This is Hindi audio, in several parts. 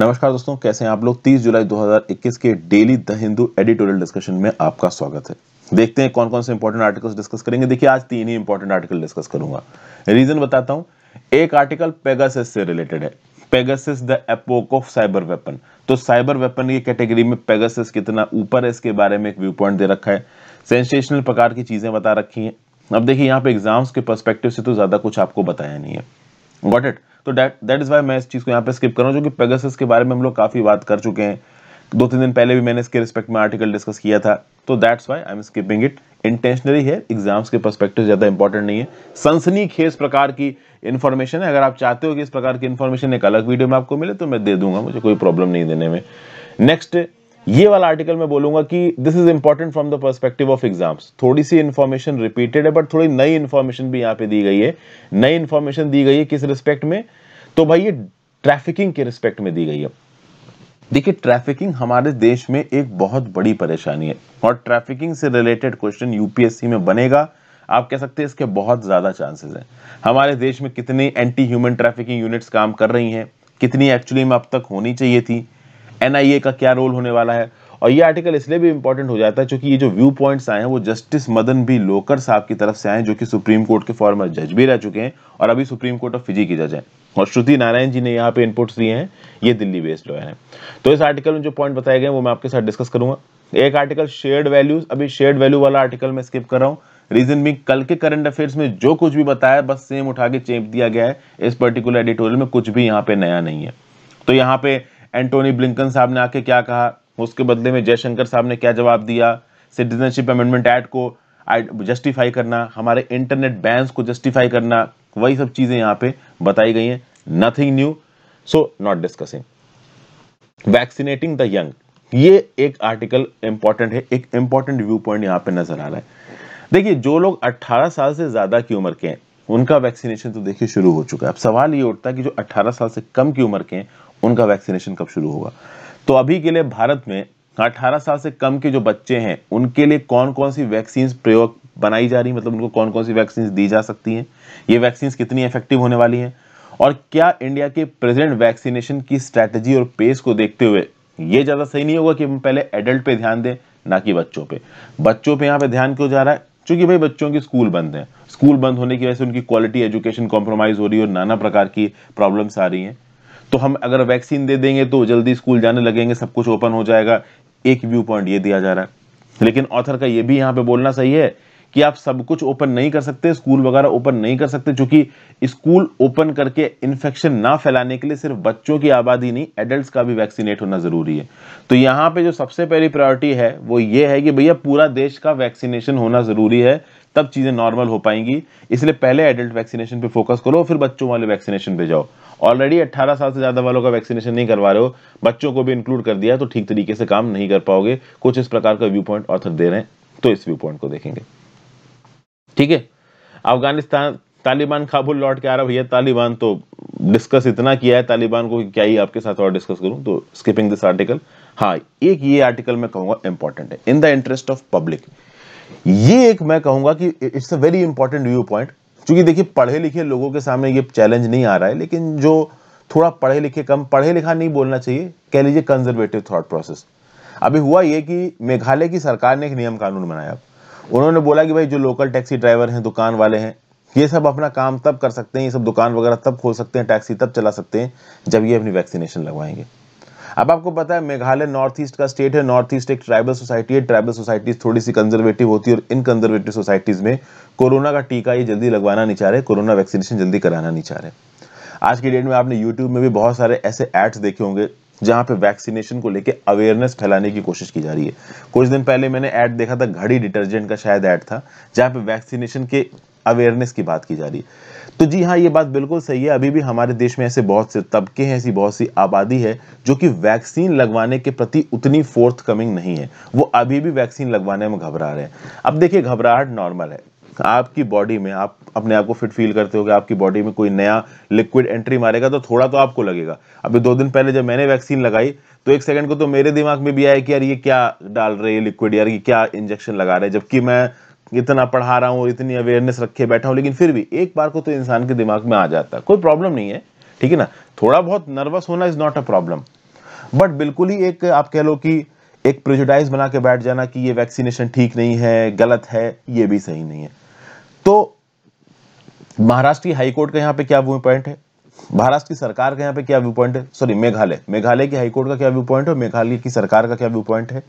नमस्कार दोस्तों कैसे हैं आप लोग 30 जुलाई 2021 के daily the Hindu editorial discussion में आपका स्वागत है देखते हैं कौन कौन से इंपॉर्टेंट आर्टिकल्स डिस्कस करेंगे देखिए आज तीन ही इंपॉर्टेंट आर्टिकल डिस्कस करूंगा रीजन बताता हूं एक आर्टिकल पेगासिस से रिलेटेड है Pegasus the epoch of cyber weapon तो साइबर वेपन की कैटेगरी में पेगासिस कितना ऊपर है इसके बारे में एक व्यू पॉइंट दे रखा है सेंसेशनल प्रकार की चीजें बता रखी हैं अब देखिए यहाँ पे एग्जाम्स के परस्पेक्टिव से तो ज्यादा कुछ आपको बताया नहीं है गॉट इट तो दैट इज़ वाई मैं इस चीज़ को यहाँ पे स्किप कर रहा हूँ जो कि पेगासस के बारे में हम लोग काफ़ी बात कर चुके हैं दो तीन दिन पहले भी मैंने इसके रिस्पेक्ट में आर्टिकल डिस्कस किया था तो that's why I am skipping it intentionally है एग्जाम्स के परस्पेक्टिव ज़्यादा इंपॉर्टेंट नहीं है सनसनी खेस प्रकार की इन्फॉर्मेशन है अगर आप चाहते हो कि इस प्रकार की इन्फॉर्मेशन एक अलग वीडियो में आपको मिले तो मैं दे दूंगा मुझे कोई प्रॉब्लम नहीं देने में नेक्स्ट ये वाला आर्टिकल मैं बोलूंगा कि this is important from the perspective of exams थोड़ी सी इन्फॉर्मेशन रिपीटेड है बट थोड़ी नई इन्फॉर्मेशन भी यहाँ पे दी गई है नई इन्फॉर्मेशन दी गई है किस रिस्पेक्ट में तो भाई ये ट्रैफिकिंग के रिस्पेक्ट में दी गई है देखिए ट्रैफिकिंग हमारे देश में एक बहुत बड़ी परेशानी है और ट्रैफिकिंग से रिलेटेड क्वेश्चन यूपीएससी में बनेगा आप कह सकते हैं इसके बहुत ज़्यादा चांसेस हैं हमारे देश में कितनी एंटी ह्यूमन ट्रैफिकिंग यूनिट्स काम कर रही हैं कितनी एक्चुअली में अब तक होनी चाहिए थी एनआईए का क्या रोल होने वाला है और ये आर्टिकल इसलिए भी इंपॉर्टेंट हो जाता है क्योंकि ये जो व्यू पॉइंट्स आए हैं वो जस्टिस मदन बी लोकर साहब की तरफ से आए हैं जो कि सुप्रीम कोर्ट के फॉर्मर जज भी रह चुके हैं और अभी सुप्रीम कोर्ट ऑफ फिजी की जज हैं और श्रुति नारायण जी ने यहाँ पे इनपुट्स दिए हैं ये दिल्ली बेस्ड लॉयर हैं तो इस आर्टिकल में जो पॉइंट बताए गए वो मैं आपके साथ डिस्कस करूंगा एक आर्टिकल शेयर्ड वैल्यूज अभी शेयर्ड वैल्यू वाला आर्टिकल मैं स्किप कर रहा हूँ रीजन भी कल के करंट अफेयर्स में जो कुछ भी बताया बस सेम उठा के चेप दिया गया है इस पर्टिकुलर एडिटोरियल में कुछ भी यहाँ पे नया नहीं है तो यहाँ पे एंटोनी ब्लिंकन साहब ने आके क्या कहा उसके बदले में जयशंकर साहब ने क्या जवाब दिया सिटीजनशिप अमेंडमेंट एक्ट को जस्टिफाई करना हमारे इंटरनेट बैंस को जस्टिफाई करना वही सब चीज़ें यहाँ पे बताई गई हैं nothing new so not discussing vaccinating the young ये एक आर्टिकल इंपॉर्टेंट है एक इंपॉर्टेंट व्यू पॉइंट यहाँ पे नजर आ रहा है देखिए जो लोग 18 साल से ज़्यादा की उम्र के हैं उनका वैक्सीनेशन तो देखिए शुरू हो चुका है अब सवाल ये उठता है कि जो 18 साल से कम की उम्र के हैं उनका वैक्सीनेशन कब शुरू होगा तो अभी के लिए भारत में 18 साल से कम के जो बच्चे हैं उनके लिए कौन कौन सी वैक्सीन प्रयोग बनाई जा रही है मतलब उनको कौन कौन सी वैक्सीन दी जा सकती हैं ये वैक्सीन कितनी इफेक्टिव होने वाली हैं और क्या इंडिया के प्रेजेंट वैक्सीनेशन की स्ट्रैटेजी और पेस को देखते हुए ये ज़्यादा सही नहीं होगा कि हम पहले एडल्ट पे ध्यान दें ना कि बच्चों पे बच्चों पे यहाँ पे ध्यान क्यों जा रहा है क्योंकि भाई बच्चों के स्कूल बंद हैं स्कूल बंद होने की वजह से उनकी क्वालिटी एजुकेशन कॉम्प्रोमाइज़ हो रही है और नाना प्रकार की प्रॉब्लम्स आ रही हैं तो हम अगर वैक्सीन दे देंगे तो जल्दी स्कूल जाने लगेंगे सब कुछ ओपन हो जाएगा एक व्यू पॉइंट ये दिया जा रहा है लेकिन ऑथर का ये भी यहाँ पे बोलना सही है कि आप सब कुछ ओपन नहीं कर सकते स्कूल वगैरह ओपन नहीं कर सकते चूंकि स्कूल ओपन करके इन्फेक्शन ना फैलाने के लिए सिर्फ बच्चों की आबादी नहीं एडल्ट का भी वैक्सीनेट होना जरूरी है तो यहाँ पे जो सबसे पहली प्रायोरिटी है वो ये है कि भैया पूरा देश का वैक्सीनेशन होना जरूरी है तब चीज़ें नॉर्मल हो पाएंगी इसलिए पहले एडल्ट वैक्सीनेशन पे फोकस करो फिर बच्चों वाले वैक्सीनेशन पे जाओ ऑलरेडी 18 साल से ज़्यादा वालों का वैक्सीनेशन नहीं करवा रहे हो बच्चों को भी इंक्लूड कर दिया तो ठीक तरीके से काम नहीं कर पाओगे कुछ इस प्रकार का व्यू पॉइंट ऑथर दे रहे हैं तो इस व्यू पॉइंट को देखेंगे ठीक है अफगानिस्तान तालिबान काबुल लौट के आ रहा भैया तालिबान तो डिस्कस इतना किया है तालिबान को क्या ही आपके साथ और डिस्कस करूं तो स्किपिंग दिस आर्टिकल हाँ एक ये आर्टिकल मैं कहूंगा इंपॉर्टेंट है in the interest of public ये एक मैं कहूंगा कि it's a very important view point चूंकि देखिए पढ़े लिखे लोगों के सामने ये चैलेंज नहीं आ रहा है लेकिन जो थोड़ा पढ़े लिखे कम पढ़े लिखा नहीं बोलना चाहिए कह लीजिए कंजर्वेटिव थॉट प्रोसेस अभी हुआ ये कि मेघालय की सरकार ने एक नियम कानून बनाया उन्होंने बोला कि भाई जो लोकल टैक्सी ड्राइवर हैं दुकान वाले हैं ये सब अपना काम तब कर सकते हैं ये सब दुकान वगैरह तब खोल सकते हैं टैक्सी तब चला सकते हैं जब ये अपनी वैक्सीनेशन लगवाएंगे अब आपको पता है मेघालय नॉर्थ ईस्ट का स्टेट है नॉर्थ ईस्ट एक ट्राइबल सोसाइटी है ट्राइबल सोसाइटीज थोड़ी सी कंजर्वेटिव होती है और इन कंजर्वेटिव सोसाइटीज में कोरोना का टीका ये जल्दी लगवाना नहीं चाह रहे कोरोना वैक्सीनेशन जल्दी कराना नहीं चाह रहे आज की डेट में आपने यूट्यूब में भी बहुत सारे ऐसे एड्स देखे होंगे जहां पे वैक्सीनेशन को लेके अवेयरनेस फैलाने की कोशिश की जा रही है कुछ दिन पहले मैंने ऐड देखा था घड़ी डिटर्जेंट का शायद ऐड था जहां पे वैक्सीनेशन के अवेयरनेस की बात की जा रही है तो जी हाँ ये बात बिल्कुल सही है अभी भी हमारे देश में ऐसे बहुत से तबके हैं ऐसी बहुत सी आबादी है जो कि वैक्सीन लगवाने के प्रति उतनी फोर्थ कमिंग नहीं है वो अभी भी वैक्सीन लगवाने में घबरा रहे हैं अब देखिए घबराहट नॉर्मल है आपकी बॉडी में आप अपने आप को फिट फील करते हो आपकी बॉडी में कोई नया लिक्विड एंट्री मारेगा तो थोड़ा तो आपको लगेगा अभी दो दिन पहले जब मैंने वैक्सीन लगाई तो एक सेकंड को तो मेरे दिमाग में भी आया कि यार ये क्या डाल रहे हैं लिक्विड यार ये क्या इंजेक्शन लगा रहे हैं जबकि मैं इतना पढ़ा रहा हूँ इतनी अवेयरनेस रखे बैठा हूँ लेकिन फिर भी एक बार को तो इंसान के दिमाग में आ जाता है कोई प्रॉब्लम नहीं है ठीक है ना थोड़ा बहुत नर्वस होना is not a problem but बिल्कुल ही एक आप कह लो कि एक प्रिजुडाइज बना के बैठ जाना कि ये वैक्सीनेशन ठीक नहीं है गलत है ये भी सही नहीं है तो महाराष्ट्र की हाईकोर्ट का यहाँ पे क्या व्यू पॉइंट है महाराष्ट्र की सरकार का यहाँ पे क्या व्यू पॉइंट है सॉरी मेघालय मेघालय की हाईकोर्ट का क्या व्यू पॉइंट है मेघालय की सरकार का क्या व्यू पॉइंट है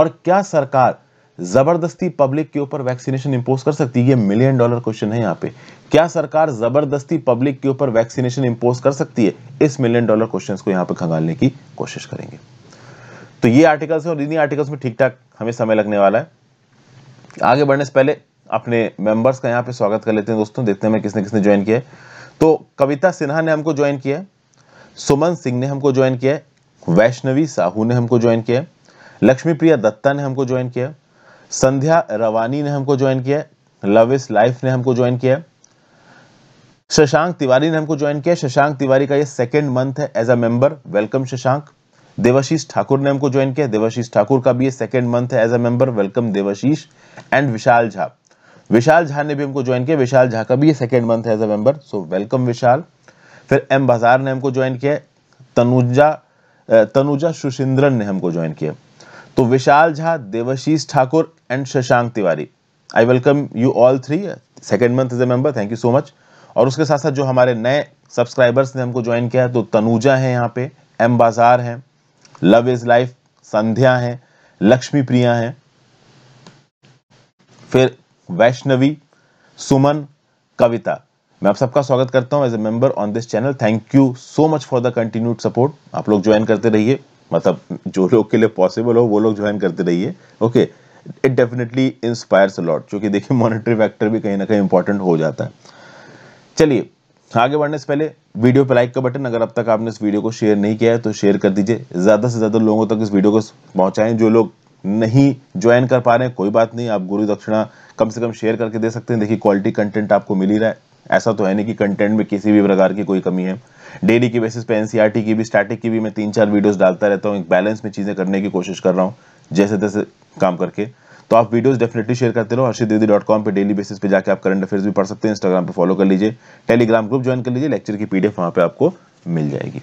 और क्या सरकार जबरदस्ती पब्लिक के ऊपर वैक्सीनेशन इंपोज कर सकती है ये मिलियन डॉलर क्वेश्चन है यहाँ पे क्या सरकार जबरदस्ती पब्लिक के ऊपर वैक्सीनेशन इंपोज कर सकती है इस मिलियन डॉलर क्वेश्चन को यहाँ पे खंगालने की कोशिश करेंगे तो ये आर्टिकल्स और इन्हीं आर्टिकल्स में ठीक ठाक हमें समय लगने वाला है आगे बढ़ने से पहले अपने मेंबर्स का यहाँ पे स्वागत कर लेते हैं दोस्तों देखते हैं किसने किसने ज्वाइन किया है तो कविता सिन्हा ने हमको ज्वाइन किया सुमन सिंह ने हमको ज्वाइन किया वैष्णवी साहू ने हमको ज्वाइन किया लक्ष्मी प्रिया दत्ता ने हमको ज्वाइन किया संध्या रवानी ने हमको ज्वाइन किया लविस लव इज लाइफ ने हमको ज्वाइन किया शशांक तिवारी ने हमको ज्वाइन किया शशांक तिवारी का ये सेकेंड मंथ है as a member welcome Shashank Debashish Thakur ने हमको ज्वाइन किया देवाशीष ठाकुर का भी ये सेकेंड मंथ है as a member welcome Debashish and Vishal Jha Vishal Jha ने भी हमको ज्वाइन किया विशाल झा का भी ये सेकेंड मंथ है as a member so welcome Vishal फिर एम बाजार ने हमको ज्वाइन किया तनुजा तनुजा सुशिंद्रन ने हमको ज्वाइन किया तो Vishal Jha Debashish Thakur and Shashank Tiwari I welcome you all three second month is a member thank you so much और उसके साथ साथ जो हमारे नए सब्सक्राइबर्स ने हमको ज्वाइन किया तो तनुजा है यहाँ पे एम बाजार है लव इज लाइफ संध्या है लक्ष्मी प्रिया है फिर वैष्णवी सुमन कविता मैं आप सबका स्वागत करता हूं as a member on this channel thank you so much for the continued support आप लोग ज्वाइन करते रहिए मतलब जो लोग के लिए पॉसिबल हो वो लोग ज्वाइन करते रहिए okay it definitely inspires a lot क्योंकि देखिए मॉनिटरी फैक्टर भी कहीं ना कहीं इंपॉर्टेंट हो जाता है चलिए आगे बढ़ने से पहले वीडियो पे लाइक का बटन अगर अब तक आपने इस वीडियो को शेयर नहीं किया है तो शेयर कर दीजिए ज़्यादा से ज़्यादा लोगों तक इस वीडियो को पहुंचाएं जो लोग नहीं ज्वाइन कर पा रहे हैं कोई बात नहीं आप गुरु दक्षिणा कम से कम शेयर करके दे सकते हैं देखिए क्वालिटी कंटेंट आपको मिल ही रहा है ऐसा तो है नहीं कि कंटेंट में किसी भी प्रकार की कोई कमी है डेली की बेसिस पे एनसीईआरटी e की भी स्टैटिक की भी मैं तीन चार वीडियोस डालता रहता हूँ एक बैलेंस में चीज़ें करने की कोशिश कर रहा हूँ जैसे तैसे काम करके तो आप वीडियोस डेफिनेटली शेयर करते रहो हर्षित दीदी डॉट कॉम पर डेली बेसिस पे जाके आप करंट अफेयर्स भी पढ़ सकते हैं इंस्टाग्राम पर फॉलो कर लीजिए टेलीग्राम ग्रुप ज्वाइन कर लीजिए लेक्चर की पीडीएफ वहाँ पर आपको मिल जाएगी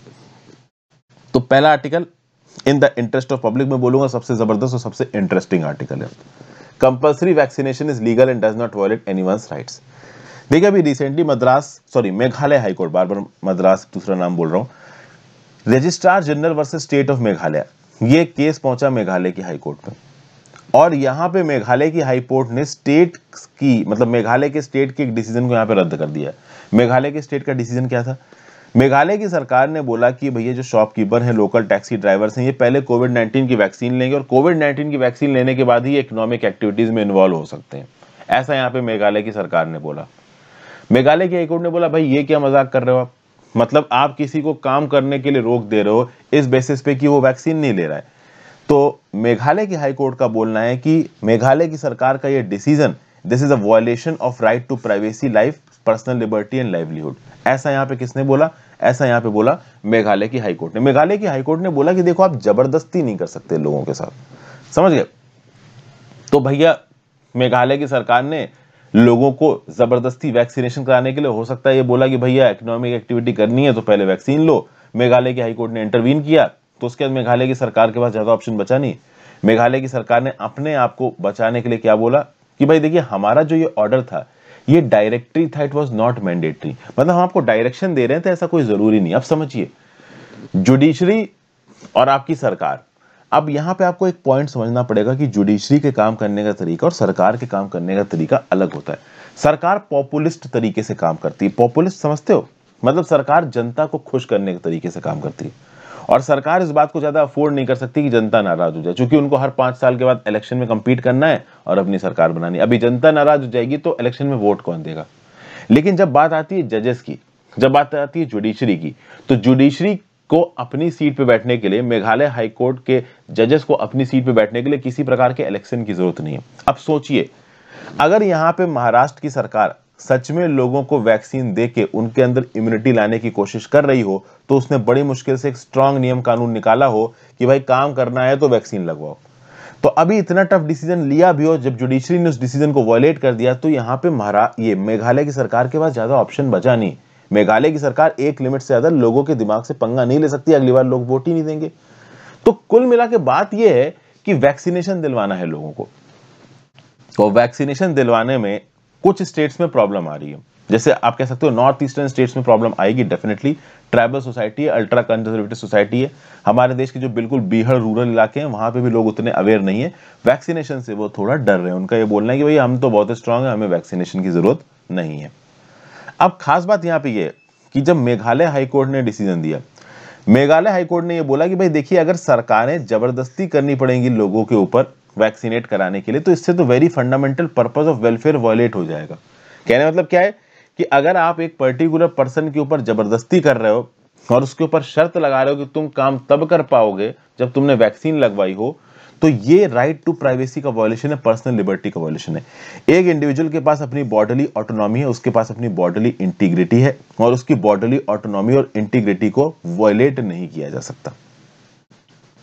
तो पहला article in the interest of public मैं बोलूंगा सबसे जबरदस्त और सबसे इंटरेस्टिंग आर्टिकल है compulsory vaccination is legal and does not violate any rights देखिए अभी recently Madras sorry Meghalaya high court बार बार मद्रास दूसरा नाम बोल रहा हूँ registrar general versus state of Meghalaya ये केस पहुंचा मेघालय की हाईकोर्ट में और यहाँ पे मेघालय की हाईकोर्ट ने स्टेट की मतलब मेघालय के स्टेट के एक डिसीजन को यहाँ पे रद्द कर दिया मेघालय के स्टेट का डिसीजन क्या था मेघालय की सरकार ने बोला कि भैया जो शॉपकीपर हैं लोकल टैक्सी ड्राइवर्स हैं ये पहले कोविड 19 की वैक्सीन लेंगे और कोविड 19 की वैक्सीन लेने के बाद ही इकोनॉमिक एक्टिविटीज़ में इन्वॉल्व हो सकते हैं ऐसा यहाँ पे मेघालय की सरकार ने बोला मेघालय के हाईकोर्ट ने बोला भाई ये क्या मजाक कर रहे हो आप मतलब आप किसी को काम करने के लिए रोक दे रहे हो इस बेसिस पे कि वो वैक्सीन नहीं ले रहा है तो मेघालय के हाईकोर्ट का बोलना है कि मेघालय की सरकार का ये decision this is a violation of right to privacy life personal liberty and livelihood ऐसा यहाँ पे किसने बोला ऐसा यहाँ पे बोला मेघालय की हाईकोर्ट ने मेघालय की हाईकोर्ट ने बोला कि देखो आप जबरदस्ती नहीं कर सकते लोगों के साथ समझ गए तो भैया मेघालय की सरकार ने लोगों को ज़बरदस्ती वैक्सीनेशन कराने के लिए हो सकता है ये बोला कि भैया इकोनॉमिक एक्टिविटी करनी है तो पहले वैक्सीन लो मेघालय के हाईकोर्ट ने इंटरवीन किया तो उसके बाद मेघालय की सरकार के पास ज़्यादा ऑप्शन बचा नहीं मेघालय की सरकार ने अपने आप को बचाने के लिए क्या बोला कि भाई देखिए हमारा जो ये ऑर्डर था ये डायरेक्टरी था इट वॉज नॉट मैंडेटरी मतलब हम आपको डायरेक्शन दे रहे हैं तो ऐसा कोई ज़रूरी नहीं आप समझिए जुडिशरी और आपकी सरकार अब यहाँ पे आपको एक पॉइंट समझना पड़ेगा कि जुडिशरी के काम करने का तरीका और सरकार के काम करने का तरीका अलग होता है सरकार पॉपुलिस्ट तरीके से काम करती है पॉपुलिस्ट समझते हो मतलब सरकार जनता को खुश करने के तरीके से काम करती है और सरकार इस बात को ज़्यादा अफोर्ड नहीं कर सकती कि जनता नाराज हो जाए क्योंकि उनको हर पांच साल के बाद इलेक्शन में कम्पीट करना है और अपनी सरकार बनानी अभी जनता नाराज हो जाएगी तो इलेक्शन में वोट कौन देगा लेकिन जब बात आती है जजेस की जब बात आती है जुडिशरी की तो जुडिशरी को अपनी सीट पर बैठने के लिए मेघालय हाईकोर्ट के जजेस को अपनी सीट पर बैठने के लिए किसी प्रकार के इलेक्शन की जरूरत नहीं है अब सोचिए अगर यहाँ पे महाराष्ट्र की सरकार सच में लोगों को वैक्सीन दे के उनके अंदर इम्यूनिटी लाने की कोशिश कर रही हो तो उसने बड़ी मुश्किल से एक स्ट्रांग नियम कानून निकाला हो कि भाई काम करना है तो वैक्सीन लगवाओ तो अभी इतना टफ डिसीजन लिया भी हो जब जुडिशरी ने उस डिसीजन को वायलेट कर दिया तो यहाँ पे महारा ये मेघालय की सरकार के पास ज़्यादा ऑप्शन बचा नहीं मेघालय की सरकार एक लिमिट से ज्यादा लोगों के दिमाग से पंगा नहीं ले सकती अगली बार लोग वोट ही नहीं देंगे तो कुल मिला के बात यह है कि वैक्सीनेशन दिलवाना है लोगों को तो वैक्सीनेशन दिलवाने में कुछ स्टेट्स में प्रॉब्लम आ रही है जैसे आप कह सकते हो नॉर्थ ईस्टर्न स्टेट्स में प्रॉब्लम आएगी डेफिनेटली ट्राइबल सोसाइटी है अल्ट्रा कंजर्वेटिव सोसाइटी है हमारे देश के जो बिल्कुल बीहड़ रूरल इलाके हैं वहां पे भी लोग उतने अवेयर नहीं है वैक्सीनेशन से वो थोड़ा डर रहे हैं उनका ये बोलना है कि भाई हम तो बहुत स्ट्रांग है हमें वैक्सीनेशन की जरूरत नहीं है अब खास बात यहाँ पे ये कि जब मेघालय हाईकोर्ट ने डिसीजन दिया मेघालय हाईकोर्ट ने ये बोला कि भाई देखिए अगर सरकारें जबरदस्ती करनी पड़ेगी लोगों के ऊपर वैक्सीनेट कराने के लिए तो इससे तो very fundamental purpose of welfare violate हो जाएगा कहने मतलब क्या है कि अगर आप एक पर्टिकुलर पर्सन के ऊपर जबरदस्ती कर रहे हो और उसके ऊपर शर्त लगा रहे हो कि तुम काम तब कर पाओगे जब तुमने वैक्सीन लगवाई हो तो ये राइट टू प्राइवेसी का वॉयलेशन है पर्सनल लिबर्टी का वॉयलेशन है एक इंडिविजुअल के पास अपनी बॉडली ऑटोनॉमी है उसके पास अपनी बॉडली इंटीग्रिटी है और उसकी बॉडली ऑटोनॉमी और इंटीग्रिटी को वॉयलेट नहीं किया जा सकता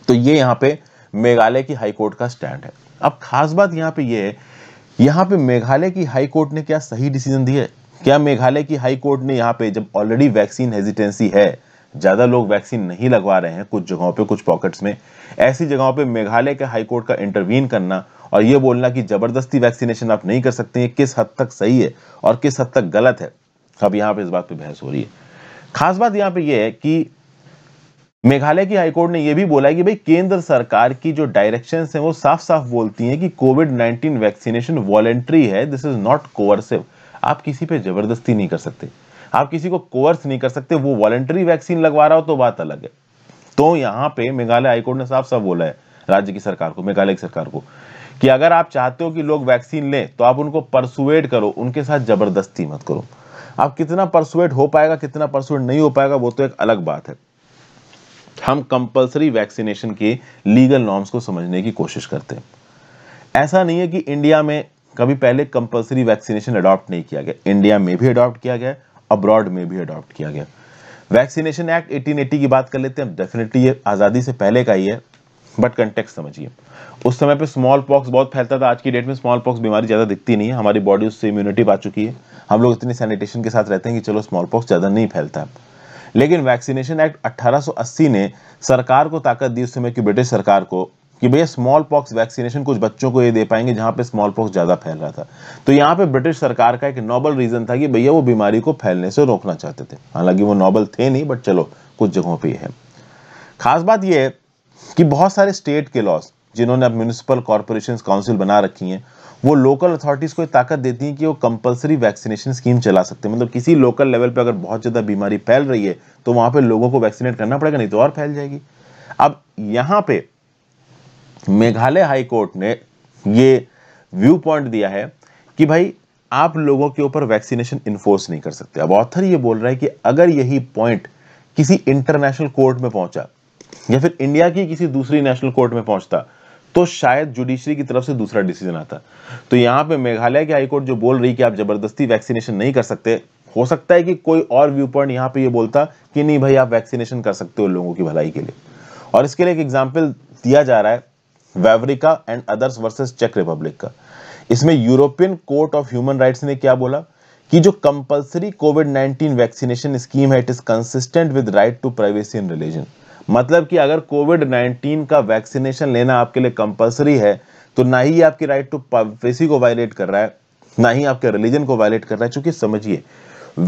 तो ये यहाँ पे मेघालय की हाईकोर्ट का स्टैंड है अब खास बात यहां पे ये है यहां पे मेघालय की हाईकोर्ट ने क्या सही डिसीजन दिया है क्या मेघालय की हाईकोर्ट ने यहां पे जब ऑलरेडी वैक्सीन हेजिटेंसी है ज़्यादा लोग वैक्सीन नहीं लगवा रहे हैं कुछ जगहों पे कुछ पॉकेट्स में ऐसी जगहों पे मेघालय के हाईकोर्ट का इंटरवीन करना और ये बोलना कि ज़बरदस्ती वैक्सीनेशन आप नहीं कर सकते हैं किस हद तक सही है और किस हद तक गलत है अब यहाँ पर इस बात पर बहस हो रही है खास बात यहाँ पर यह है कि मेघालय की हाईकोर्ट ने यह भी बोला कि भाई केंद्र सरकार की जो डायरेक्शन है वो साफ साफ बोलती है कि कोविड नाइनटीन वैक्सीनेशन वॉलेंट्री है दिस इज नॉट कोवर्सिव आप किसी पे जबरदस्ती नहीं कर सकते आप किसी को कोर्स नहीं कर सकते वो वॉलेंटरी वैक्सीन लगवा रहा हो तो बात अलग है तो यहां पे मेघालय हाईकोर्ट ने साफ साफ बोला है राज्य की सरकार को मेघालय की सरकार को कि अगर आप चाहते हो कि लोग वैक्सीन लें तो आप उनको परसुएट करो उनके साथ जबरदस्ती मत करो आप कितना परसुएट हो पाएगा कितना परसुएट नहीं हो पाएगा वो तो एक अलग बात है हम कंपलसरी वैक्सीनेशन के लीगल नॉर्म्स को समझने की कोशिश करते हैं ऐसा नहीं है कि इंडिया में कभी पहले कंपलसरी वैक्सीनेशन अडॉप्ट नहीं किया गया इंडिया में भी अडॉप्ट किया गया अब्रॉड में भी अडॉप्ट किया गया वैक्सीनेशन एक्ट एटीन की बात कर लेते हैं डेफिनेटली ये आज़ादी से पहले का ही है बट कंटेक्स समझिए उस समय पे स्मॉल पॉक्स बहुत फैलता था आज की डेट में स्मॉल पॉक्स बीमारी ज़्यादा दिखती नहीं है हमारी बॉडी उससे इम्यूनिटी पा चुकी है हम लोग इतनी सैनिटेशन के साथ रहते हैं कि चलो स्मॉल पॉक्स ज़्यादा नहीं फैलता लेकिन वैक्सीनेशन एक्ट 1880 ने सरकार को ताकत दी उस समय की ब्रिटिश सरकार को कि भैया स्मॉल पॉक्स वैक्सीनेशन कुछ बच्चों को ये दे पाएंगे जहां पे स्मॉल पॉक्स ज़्यादा फैल रहा था तो यहाँ पे ब्रिटिश सरकार का एक नोबल रीज़न था कि भैया वो बीमारी को फैलने से रोकना चाहते थे हालांकि वो नोबल थे नहीं बट चलो कुछ जगहों पर है खास बात यह है कि बहुत सारे स्टेट के लॉस जिन्होंने अब म्यूनिसिपल कॉरपोरेशन काउंसिल बना रखी हैं वो लोकल अथॉरिटीज़ को ताकत देती हैं कि वो कंपलसरी वैक्सीनेशन स्कीम चला सकते हैं मतलब किसी लोकल लेवल पे अगर बहुत ज़्यादा बीमारी फैल रही है तो वहाँ पे लोगों को वैक्सीनेट करना पड़ेगा नहीं तो और फैल जाएगी अब यहाँ पे मेघालय हाई कोर्ट ने ये व्यू पॉइंट दिया है कि भाई आप लोगों के ऊपर वैक्सीनेशन इन्फोर्स नहीं कर सकते अब ऑथर ये बोल रहा है कि अगर यही पॉइंट किसी इंटरनेशनल कोर्ट में पहुंचा या फिर इंडिया की किसी दूसरी नेशनल कोर्ट में पहुंचता तो शायद जुडिशरी की तरफ से दूसरा डिसीजन आता तो यहां पे मेघालय की हाईकोर्ट जो बोल रही कि आप जबरदस्ती वैक्सीनेशन नहीं कर सकते हो सकता है कि कोई और व्यू पॉइंट यहां पे ये यह बोलता कि नहीं भाई आप वैक्सीनेशन कर सकते हो लोगों की भलाई के लिए और इसके लिए एक एग्जाम्पल दिया जा रहा है वेवरिका एंड अदर्स वर्सेस चेक रिपब्लिक का इसमें European Court of Human Rights ने क्या बोला कि जो कंपलसरी कोविड 19 वैक्सीनेशन स्कीम है it is consistent with right to privacy in religion मतलब कि अगर कोविड 19 का वैक्सीनेशन लेना आपके लिए कंपलसरी है तो ना ही आपकी राइट टू प्राइवेसी को वायलेट कर रहा है ना ही आपके रिलीजन को वायलेट कर रहा है चूंकि समझिए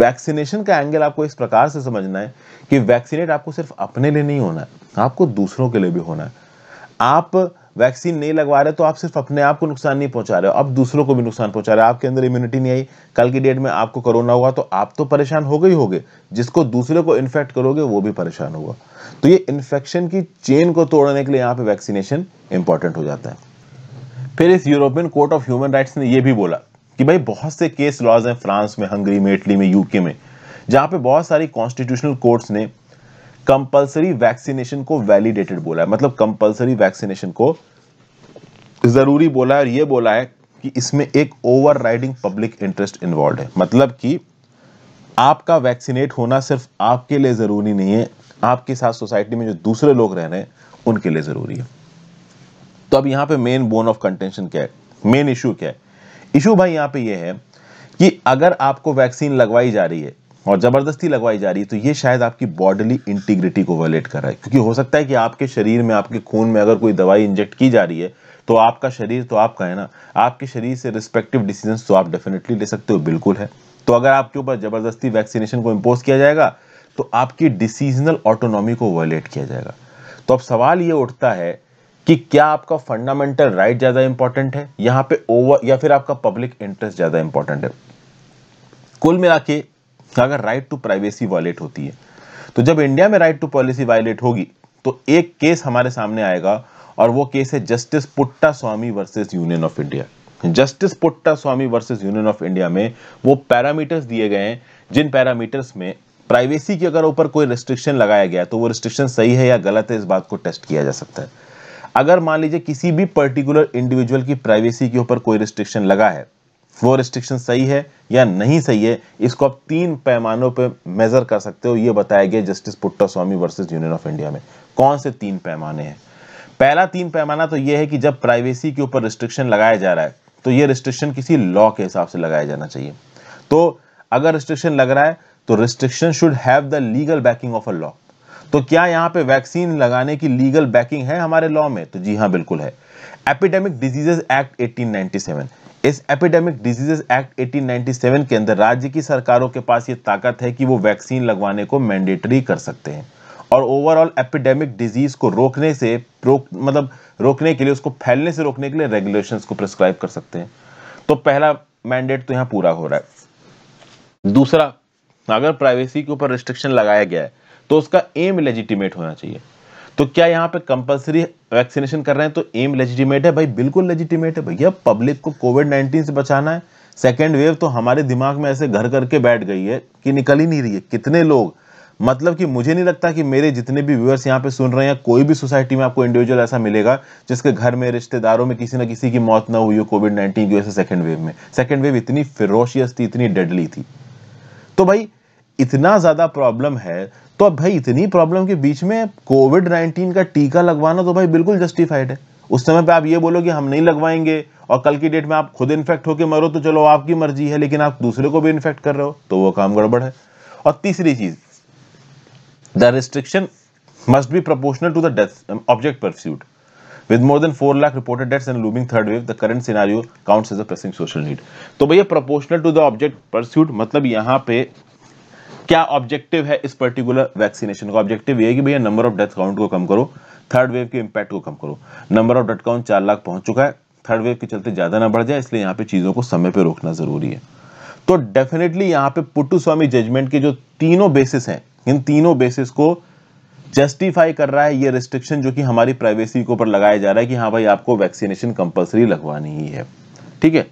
वैक्सीनेशन का एंगल आपको इस प्रकार से समझना है कि वैक्सीनेट आपको सिर्फ अपने लिए नहीं होना है आपको दूसरों के लिए भी होना है आप वैक्सीन नहीं लगवा रहे तो आप सिर्फ अपने आप को नुकसान नहीं पहुंचा रहे हो आप दूसरों को भी नुकसान पहुंचा रहे हो आपके अंदर इम्यूनिटी नहीं आई कल की डेट में आपको कोरोना हुआ तो आप तो परेशान हो गई होगे जिसको दूसरे को इन्फेक्ट करोगे वो भी परेशान होगा तो ये इन्फेक्शन की चेन को तोड़ने के लिए यहाँ पे वैक्सीनेशन इंपॉर्टेंट हो जाता है फिर इस European Court of Human Rights ने यह भी बोला कि भाई बहुत से केस लॉज हैं फ्रांस में हंगरी में इटली में यूके में जहाँ पे बहुत सारी कॉन्स्टिट्यूशनल कोर्ट्स ने कंपलसरी वैक्सीनेशन को वैलिडेटेड बोला है मतलब कंपलसरी वैक्सीनेशन को जरूरी बोला है और यह बोला है कि इसमें एक ओवरराइडिंग पब्लिक इंटरेस्ट इन्वॉल्व है मतलब कि आपका वैक्सीनेट होना सिर्फ आपके लिए ज़रूरी नहीं है आपके साथ सोसाइटी में जो दूसरे लोग रह रहे हैं उनके लिए ज़रूरी है तो अब यहां पे मेन बोन ऑफ कंटेंशन क्या है मेन इशू क्या है इशू भाई यहां पे ये यह है कि अगर आपको वैक्सीन लगवाई जा रही है और ज़बरदस्ती लगवाई जा रही है तो ये शायद आपकी बॉडली इंटीग्रिटी को वायलेट कर रहा है क्योंकि हो सकता है कि आपके शरीर में आपके खून में अगर कोई दवाई इंजेक्ट की जा रही है तो आपका शरीर तो आपका है ना आपके शरीर से रिस्पेक्टिव डिसीजन तो आप डेफिनेटली ले सकते हो बिल्कुल है तो अगर आपके ऊपर ज़बरदस्ती वैक्सीनेशन को इम्पोज किया जाएगा तो आपकी डिसीजनल ऑटोनॉमी को वायलेट किया जाएगा तो अब सवाल ये उठता है कि क्या आपका फंडामेंटल राइट ज़्यादा इंपॉर्टेंट है यहाँ पे ओवर या फिर आपका पब्लिक इंटरेस्ट ज़्यादा इंपॉर्टेंट है कुल मिला के अगर राइट टू प्राइवेसी वायलेट होती है तो जब इंडिया में राइट टू पॉलिसी वायलेट होगी तो एक केस हमारे सामने आएगा और वो केस है justice Puttaswamy versus Union of India justice Puttaswamy versus Union of India में वो पैरामीटर्स दिए गए हैं जिन पैरामीटर्स में प्राइवेसी के अगर ऊपर कोई रिस्ट्रिक्शन लगाया गया तो वो रिस्ट्रिक्शन सही है या गलत है इस बात को टेस्ट किया जा सकता है अगर मान लीजिए किसी भी पर्टिकुलर इंडिविजुअल की प्राइवेसी के ऊपर कोई रिस्ट्रिक्शन लगा है वो रिस्ट्रिक्शन सही है या नहीं सही है इसको आप तीन पैमानों पर मेजर कर सकते हो ये बताया गया justice Puttaswamy versus Union of India में कौन से तीन पैमाने हैं पहला तीन पैमाना तो ये है कि जब प्राइवेसी के ऊपर रिस्ट्रिक्शन लगाया जा रहा है तो ये रिस्ट्रिक्शन किसी लॉ के हिसाब से लगाया जाना चाहिए तो अगर रिस्ट्रिक्शन लग रहा है तो restriction should have the legal backing of a law तो क्या यहाँ पे वैक्सीन लगाने की लीगल बैकिंग है हमारे लॉ में तो जी हाँ बिल्कुल है एपिडेमिक डिजीजेस एक्ट 1897 इस एपिडेमिक डिजीजेस एक्ट 1897 के अंदर राज्य की सरकारों के पास ये ताकत है कि वो वैक्सीन लगवाने को मैंडेटरी कर सकते हैं और ओवरऑल एपिडेमिक डिजीज को रोकने से रोक मतलब रोकने के लिए उसको फैलने से रोकने के लिए रेगुलेशंस को प्रिस्क्राइब कर सकते हैं तो पहला मैंडेट तो यहाँ पूरा हो रहा है दूसरा अगर प्राइवेसी के ऊपर रिस्ट्रिक्शन लगाया गया है तो उसका एम लेजिटिमेट होना चाहिए तो क्या यहाँ पे कंपलसरी वैक्सीनेशन कर रहे हैं तो एम लेजिटिमेट है भाई बिल्कुल लेजिटिमेट है भैया पब्लिक को कोविड नाइन्टीन से बचाना है सेकेंड वेव तो हमारे दिमाग में ऐसे घर करके बैठ गई है कि निकल ही नहीं रही है कितने लोग मतलब कि मुझे नहीं लगता कि मेरे जितने भी व्यूअर्स यहाँ पे सुन रहे हैं कोई भी सोसाइटी में आपको इंडिविजुअल ऐसा मिलेगा जिसके घर में रिश्तेदारों में किसी ना किसी की मौत ना हुई हो कोविड नाइन्टीन की वजह से सेकेंड वेव में सेकेंड वेव इतनी फिरोशियस थी इतनी डेडली थी तो भाई इतना ज़्यादा प्रॉब्लम है तो अब भाई इतनी प्रॉब्लम के बीच में कोविड नाइन्टीन का टीका लगवाना तो भाई बिल्कुल जस्टिफाइड है उस समय पे आप ये बोलो कि हम नहीं लगवाएंगे और कल की डेट में आप खुद इन्फेक्ट होकर मरो तो चलो आपकी मर्जी है लेकिन आप दूसरे को भी इन्फेक्ट कर रहे हो तो वो काम गड़बड़ है और तीसरी चीज the restriction must be proportional to the death object pursued with more than four lakh reported deaths and looming third wave the current scenario counts as a pressing social need तो भैया proportional to the object pursued मतलब यहां पर क्या ऑब्जेक्टिव है इस पर्टिकुलर वैक्सीनेशन का ऑब्जेक्टिव ये है कि भैया नंबर ऑफ डेथ काउंट को कम करो थर्ड वेव के इम्पैक्ट को कम करो नंबर ऑफ डेथ काउंट चार लाख पहुंच चुका है थर्ड वेव के चलते ज़्यादा ना बढ़ जाए इसलिए यहाँ पे चीज़ों को समय पर रोकना ज़रूरी है तो डेफिनेटली यहाँ पे पुट्टू स्वामी जजमेंट के जो तीनों बेसिस हैं इन तीनों बेसिस को जस्टिफाई कर रहा है ये रिस्ट्रिक्शन जो कि हमारी प्राइवेसी के ऊपर लगाया जा रहा है कि हाँ भाई आपको वैक्सीनेशन कंपलसरी लगवानी ही है ठीक है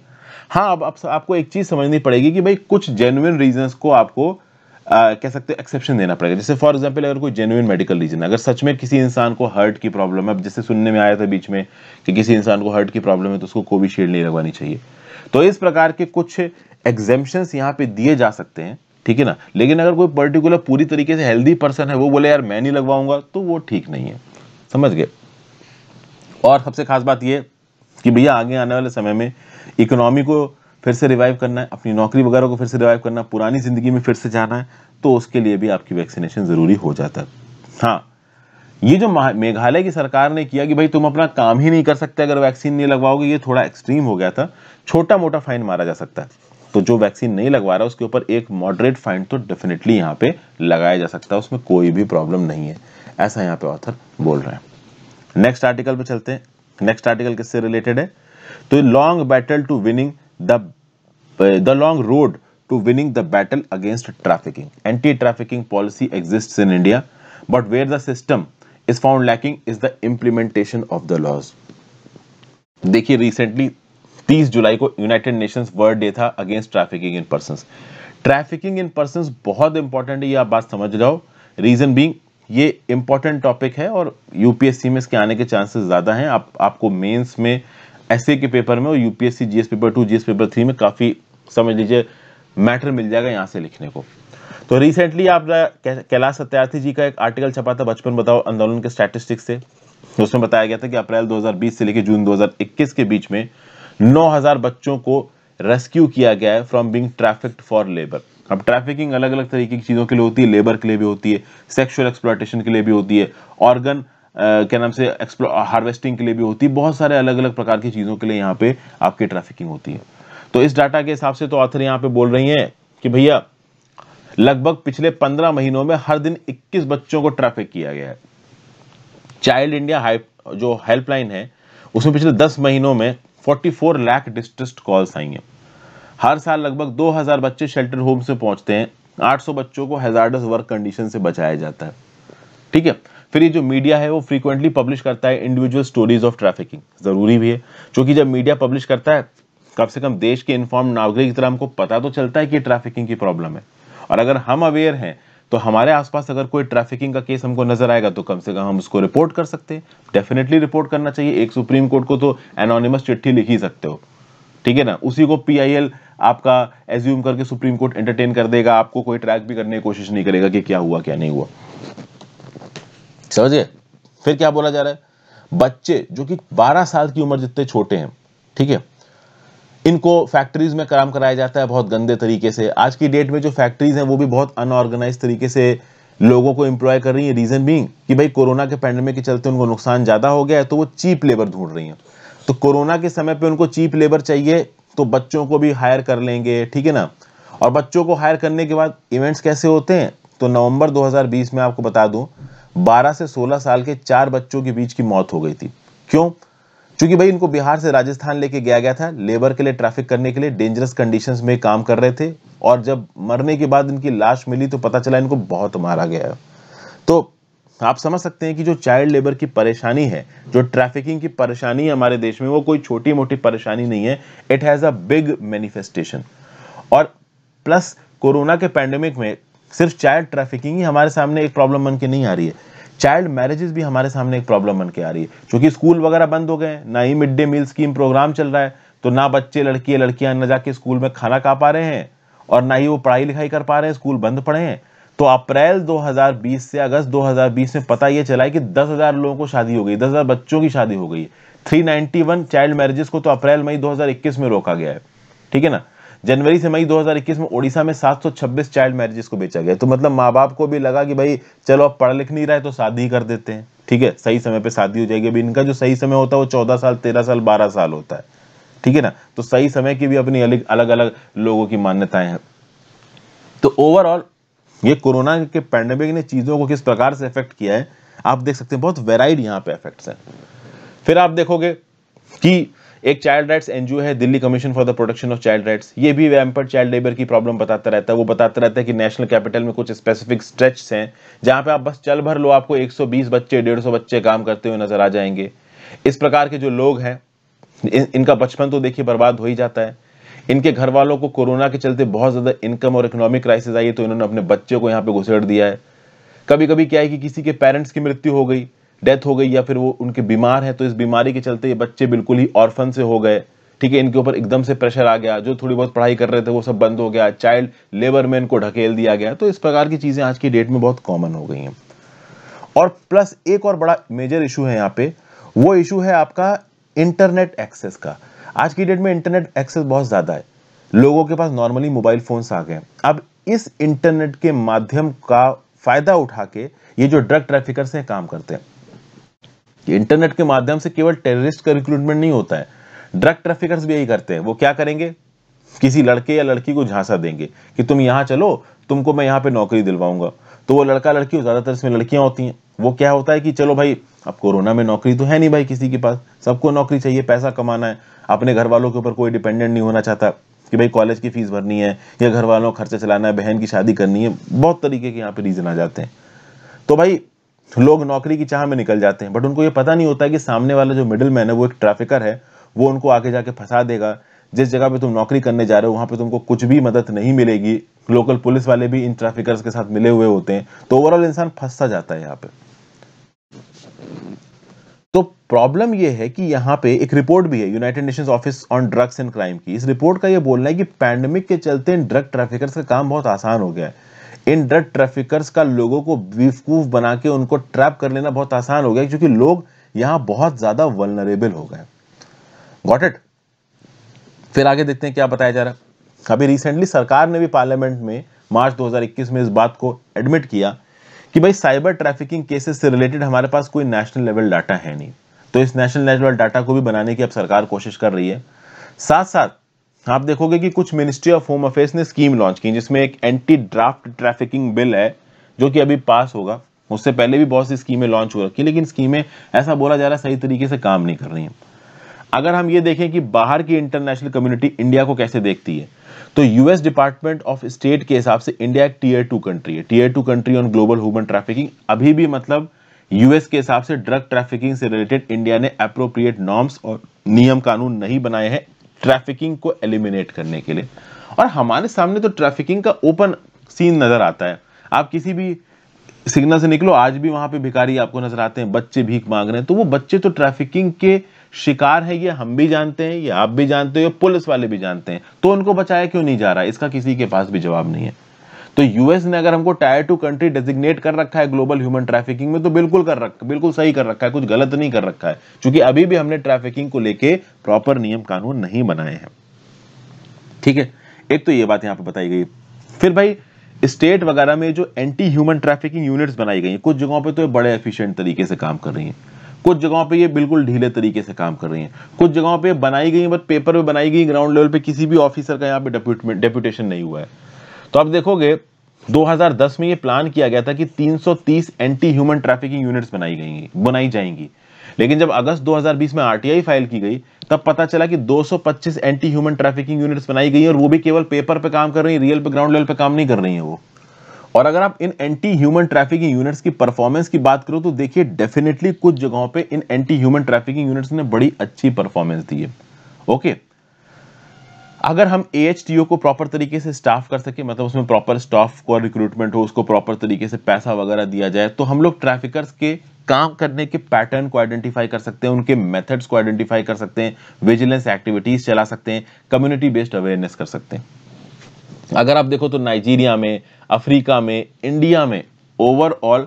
हाँ अब आप, आपको एक चीज़ समझनी पड़ेगी कि भाई कुछ जेन्युन रीजंस को आपको कह सकते हैं एक्सेप्शन देना पड़ेगा जैसे फॉर एग्जांपल अगर कोई जेनुइन मेडिकल रीजन है अगर सच में किसी इंसान को हर्ट की प्रॉब्लम है अब जैसे सुनने में आया था बीच में कि किसी इंसान को हर्ट की प्रॉब्लम है तो उसको कोविशील्ड नहीं लगवानी चाहिए तो इस प्रकार के कुछ एग्जेम्पन यहाँ पे दिए जा सकते हैं ठीक है ना लेकिन अगर कोई पर्टिकुलर पूरी तरीके से हेल्दी पर्सन है वो बोले यार मैं नहीं लगवाऊंगा तो वो ठीक नहीं है समझ गए और सबसे खास बात ये कि भैया आगे आने वाले समय में इकोनॉमी को फिर से रिवाइव करना है अपनी नौकरी वगैरह को फिर से रिवाइव करना है पुरानी ज़िंदगी में फिर से जाना है तो उसके लिए भी आपकी वैक्सीनेशन ज़रूरी हो जाता है हाँ ये जो मेघालय की सरकार ने किया कि भाई तुम अपना काम ही नहीं कर सकते अगर वैक्सीन नहीं लगवाओगे ये थोड़ा एक्सट्रीम हो गया था छोटा मोटा फाइन मारा जा सकता है तो जो वैक्सीन नहीं लगवा रहा उसके ऊपर एक मॉडरेट फाइन तो डेफिनेटली यहाँ पे लगाया जा सकता है उसमें कोई भी प्रॉब्लम नहीं है ऐसा यहाँ पे ऑथर बोल रहे हैं नेक्स्ट आर्टिकल पे चलते हैं नेक्स्ट आर्टिकल किससे रिलेटेड है तो long battle to winning the the long road to winning the battle against trafficking. Anti-trafficking policy exists in India, but where the system is found lacking is the implementation of the laws. देखिए रिसेंटली 30 जुलाई को यूनाइटेड नेशंस वर्ल्ड डे था against trafficking in persons trafficking in persons बहुत इंपॉर्टेंट है ये आप बात समझ जाओ रीजन बीइंग ये इंपॉर्टेंट टॉपिक है और यूपीएससी में इसके आने के चांसेस ज़्यादा हैं आप आपको मेंस में ऐसे के पेपर में और UPSC GS paper two GS paper three में काफ़ी समझ लीजिए मैटर मिल जाएगा यहाँ से लिखने को तो रिसेंटली आप कैलाश सत्यार्थी जी का एक आर्टिकल छपा था बचपन बताओ आंदोलन के स्टैटिस्टिक्स से उसमें बताया गया था कि अप्रैल 2020 से लेकर जून 2021 के बीच में 9000 बच्चों को रेस्क्यू किया गया है from being trafficked for labour अब ट्रैफिकिंग अलग अलग तरीके की चीज़ों के लिए होती है लेबर के लिए भी होती है सेक्सुअल एक्सप्लॉयटेशन के लिए भी होती है ऑर्गन क्या नाम से एक्सप्लो हार्वेस्टिंग के लिए भी होती है बहुत सारे अलग अलग प्रकार की चीज़ों के लिए यहाँ पे आपकी ट्रैफिकिंग होती है तो इस डाटा के हिसाब से तो ऑथर यहाँ पे बोल रही हैं कि भैया लगभग पिछले पंद्रह महीनों में हर दिन इक्कीस बच्चों को ट्रैफिक किया गया है चाइल्ड इंडिया जो हेल्पलाइन है उसमें पिछले दस महीनों में forty four lakh distressed calls आई हैं हर साल लगभग दो हजार बच्चे शेल्टर होम से पहुंचते हैं आठ सौ बच्चों को हेजार्डस वर्क कंडीशन से बचाया जाता है ठीक है फिर ये जो मीडिया है वो फ्रीक्वेंटली पब्लिश करता है इंडिविजुअल स्टोरीज ऑफ ट्रैफिकिंग ज़रूरी भी है क्योंकि जब मीडिया पब्लिश करता है कम से कम देश के इन्फॉर्म नागरिक की तरह हमको पता तो चलता है कि ट्रैफिकिंग की प्रॉब्लम है और अगर हम अवेयर हैं तो हमारे आसपास अगर कोई ट्रैफिकिंग का केस हमको नजर आएगा तो कम से कम हम उसको रिपोर्ट कर सकते हैं डेफिनेटली रिपोर्ट करना चाहिए एक सुप्रीम कोर्ट को तो एनोनिमस चिट्ठी लिख ही सकते हो ठीक है ना उसी को पीआईएल आपका एज्यूम करके सुप्रीम कोर्ट एंटरटेन कर देगा आपको कोई ट्रैक भी करने की कोशिश नहीं करेगा कि क्या हुआ क्या नहीं हुआ समझे फिर क्या बोला जा रहा है बच्चे जो कि 12 साल की उम्र जितने छोटे हैं ठीक है इनको फैक्ट्रीज में काम कराया जाता है बहुत गंदे तरीके से आज की डेट में जो फैक्ट्रीज हैं वो भी बहुत अनऑर्गेनाइज तरीके से लोगों को एम्प्लॉय कर रही है रीज़न बींग कि भाई कोरोना के पैंडमिक के चलते उनको नुकसान ज़्यादा हो गया है तो वो चीप लेबर ढूंढ रही हैं तो कोरोना के समय पे उनको चीप लेबर चाहिए तो बच्चों को भी हायर कर लेंगे ठीक है ना और बच्चों को हायर करने के बाद इवेंट्स कैसे होते हैं तो नवंबर 2020 में आपको बता दूं 12 से 16 साल के चार बच्चों के बीच की मौत हो गई थी क्यों क्योंकि भाई इनको बिहार से राजस्थान लेके गया गया था लेबर के लिए ट्रैफिक करने के लिए डेंजरस कंडीशन में काम कर रहे थे और जब मरने के बाद इनकी लाश मिली तो पता चला इनको बहुत मारा गया तो आप समझ सकते हैं कि जो चाइल्ड लेबर की परेशानी है जो ट्रैफिकिंग की परेशानी है हमारे देश में वो कोई छोटी मोटी परेशानी नहीं है it has a big manifestation और प्लस कोरोना के पैंडेमिक में सिर्फ चाइल्ड ट्रैफिकिंग ही हमारे सामने एक प्रॉब्लम बन के नहीं आ रही है चाइल्ड मैरिजेस भी हमारे सामने एक प्रॉब्लम बन के आ रही है क्योंकि स्कूल वगैरह बंद हो गए ना ही mid day meal scheme programme चल रहा है तो ना बच्चे लड़की लड़कियां न जाके स्कूल में खाना खा पा रहे हैं और ना ही वो पढ़ाई लिखाई कर पा रहे हैं स्कूल बंद पड़े हैं तो अप्रैल 2020 से अगस्त 2020 में पता ये चला है कि 10,000 लोगों को शादी हो गई 10,000 बच्चों की शादी हो गई 391 चाइल्ड मैरिजेस को तो अप्रैल मई 2021 में रोका गया है ठीक है ना जनवरी से मई 2021 में ओडिशा में 726 चाइल्ड मैरिजेस को बेचा गया तो मतलब माँ बाप को भी लगा कि भाई चलो अब पढ़ लिख नहीं रहा है तो शादी कर देते हैं ठीक है सही समय पर शादी हो जाएगी अभी इनका जो सही समय होता है वो चौदह साल तेरह साल बारह साल होता है ठीक है ना तो सही समय की भी अपनी अलग अलग अलग लोगों की मान्यताएं हैं तो ओवरऑल ये कोरोना के पैंडेमिक ने चीज़ों को किस प्रकार से इफेक्ट किया है आप देख सकते हैं बहुत वेराइड यहाँ पे इफेक्ट्स हैं फिर आप देखोगे कि एक चाइल्ड राइट्स एनजीओ है Delhi commission for the protection of child rights ये भी वैम्पर चाइल्ड लेबर की प्रॉब्लम बताता रहता है वो बताता रहता है कि नेशनल कैपिटल में कुछ स्पेसिफिक स्ट्रेच हैं जहां पे आप बस चल भर लो आपको 120 बच्चे 150 बच्चे काम करते हुए नजर आ जाएंगे इस प्रकार के जो लोग हैं इन, इनका बचपन तो देखिए बर्बाद हो ही जाता है इनके घर वालों को कोरोना के चलते बहुत ज़्यादा इनकम और इकोनॉमिक क्राइसिस आई है तो इन्होंने अपने बच्चे को यहाँ पे घुसेड़ दिया है कभी कभी क्या है कि किसी के पेरेंट्स की मृत्यु हो गई डेथ हो गई या फिर वो उनके बीमार हैं तो इस बीमारी के चलते ये बच्चे बिल्कुल ही ऑर्फन से हो गए ठीक है इनके ऊपर एकदम से प्रेशर आ गया जो थोड़ी बहुत पढ़ाई कर रहे थे वो सब बंद हो गया चाइल्ड लेबर में इनको ढकेल दिया गया तो इस प्रकार की चीज़ें आज की डेट में बहुत कॉमन हो गई हैं और प्लस एक और बड़ा मेजर इशू है यहाँ पे वो इशू है आपका इंटरनेट एक्सेस का आज की डेट में इंटरनेट एक्सेस बहुत ज़्यादा है लोगों के पास नॉर्मली मोबाइल फ़ोन्स आ गए अब इस इंटरनेट के माध्यम का फ़ायदा उठा के ये जो ड्रग ट्रैफिकर्स हैं काम करते हैं कि इंटरनेट के माध्यम से केवल टेररिस्ट का रिक्रूटमेंट नहीं होता है ड्रग ट्रैफिकर्स भी यही करते हैं वो क्या करेंगे किसी लड़के या लड़की को झांसा देंगे कि तुम यहां चलो तुमको मैं यहां पे नौकरी दिलवाऊंगा तो वो लड़का लड़की ज़्यादातर इसमें लड़कियां होती हैं वो क्या होता है कि चलो भाई अब कोरोना में नौकरी तो है नहीं भाई किसी के पास सबको नौकरी चाहिए पैसा कमाना है अपने घर वालों के ऊपर कोई डिपेंडेंट नहीं होना चाहता कि भाई कॉलेज की फीस भरनी है या घर वालों का खर्चा चलाना है बहन की शादी करनी है बहुत तरीके के यहाँ पे रीज़न आ जाते हैं तो भाई लोग नौकरी की चाह में निकल जाते हैं बट उनको ये पता नहीं होता है कि सामने वाला जो मिडिल मैन है वो एक ट्रैफिकर है वो उनको आगे जाके फंसा देगा जिस जगह पे तुम नौकरी करने जा रहे हो वहां पे तुमको कुछ भी मदद नहीं मिलेगी लोकल पुलिस वाले भी इन ट्रैफिकर्स के साथ मिले हुए होते हैं तो ओवरऑल इंसान फंसता जाता है यहाँ पे तो प्रॉब्लम यह है कि यहाँ पे एक रिपोर्ट भी है United Nations office on drugs and crime की इस रिपोर्ट का ये बोलना है कि पैंडमिक के चलते ड्रग ट्रैफिकर्स का काम बहुत आसान हो गया है इन ड्रग ट्रैफिकर्स का लोगों को बेवकूफ बना के उनको ट्रैप कर लेना बहुत आसान हो गया क्योंकि लोग यहां बहुत ज्यादा वलनरेबल हो गए गॉट इट फिर आगे देखते हैं क्या बताया जा रहा है अभी रिसेंटली सरकार ने भी पार्लियामेंट में मार्च 2021 में इस बात को एडमिट किया कि भाई साइबर ट्रैफिकिंग केसेस से रिलेटेड हमारे पास कोई नेशनल लेवल डाटा है नहीं तो इस नेशनल लेवल डाटा को भी बनाने की अब सरकार कोशिश कर रही है साथ साथ आप देखोगे कि कुछ मिनिस्ट्री ऑफ होम अफेयर्स ने स्कीम लॉन्च की जिसमें एक एंटी ड्राफ्ट ट्रैफिकिंग बिल है जो कि अभी पास होगा उससे पहले भी बहुत सी स्कीमें लॉन्च हो रखी लेकिन स्कीमें ऐसा बोला जा रहा है सही तरीके से काम नहीं कर रही हैं अगर हम ये देखें कि बाहर की इंटरनेशनल कम्युनिटी इंडिया को कैसे देखती है तो यूएस डिपार्टमेंट ऑफ स्टेट के हिसाब से इंडिया एक टीयर टू कंट्री है tier two country on global human trafficking अभी भी मतलब यूएस के हिसाब से ड्रग ट्रैफिकिंग से रिलेटेड इंडिया ने अप्रोप्रिएट नॉर्म्स और नियम कानून नहीं बनाए हैं ट्रैफिकिंग को एलिमिनेट करने के लिए और हमारे सामने तो ट्रैफिकिंग का ओपन सीन नज़र आता है आप किसी भी सिग्नल से निकलो आज भी वहां पे भिखारी आपको नजर आते हैं बच्चे भीख मांग रहे हैं तो वो बच्चे तो ट्रैफिकिंग के शिकार है ये हम भी जानते हैं ये आप भी जानते हो पुलिस वाले भी जानते हैं तो उनको बचाया क्यों नहीं जा रहा है इसका किसी के पास भी जवाब नहीं है तो यूएस ने अगर हमको टायर टू कंट्री डेजिग्नेट कर रखा है ग्लोबल ह्यूमन ट्रैफिकिंग में तो बिल्कुल कर रखा बिल्कुल सही कर रखा है कुछ गलत नहीं कर रखा है क्योंकि अभी भी हमने ट्रैफिकिंग को लेके प्रॉपर नियम कानून नहीं बनाए हैं ठीक है एक तो ये बात यहां पर बताई गई फिर भाई स्टेट वगैरह में जो एंटी ह्यूमन ट्रैफिकिंग यूनिट्स बनाई गई हैं कुछ जगहों पे तो ये बड़े एफिशिएंट तरीके से काम कर रही हैं कुछ जगहों पे ये बिल्कुल ढीले तरीके से काम कर रही हैं कुछ जगहों पे बनाई गई बट पेपर में बनाई गई ग्राउंड लेवल पे किसी भी ऑफिसर का यहाँ पे डेप्यूटेशन नहीं हुआ है तो आप देखोगे 2010 में ये प्लान किया गया था कि 330 एंटी ह्यूमन ट्रैफिकिंग यूनिट्स बनाई गई बनाई जाएंगी लेकिन जब अगस्त 2020 में आरटीआई फाइल की गई तब पता चला कि 225 एंटी ह्यूमन ट्रैफिकिंग यूनिट्स बनाई गई और वो भी केवल पेपर पे काम कर रही है रियल पे ग्राउंड लेवल पे काम नहीं कर रही है वो और अगर आप इन एंटी ह्यूमन ट्रैफिकिंग यूनिट्स की परफॉर्मेंस की बात करो तो देखिए डेफिनेटली कुछ जगहों पर इन एंटी ह्यूमन ट्रैफिकिंग यूनिट्स ने बड़ी अच्छी परफॉर्मेंस दी है ओके okay. अगर हम ए को प्रॉपर तरीके से स्टाफ कर सके मतलब उसमें प्रॉपर स्टाफ को रिक्रूटमेंट हो उसको प्रॉपर तरीके से पैसा वगैरह दिया जाए तो हम लोग ट्रैफिकर्स के काम करने के पैटर्न को आइडेंटिफाई कर सकते हैं उनके मेथड्स को आइडेंटिफाई कर सकते हैं विजिलेंस एक्टिविटीज चला सकते हैं कम्युनिटी बेस्ड अवेयरनेस कर सकते हैं अगर आप देखो तो नाइजीरिया में अफ्रीका में इंडिया में ओवरऑल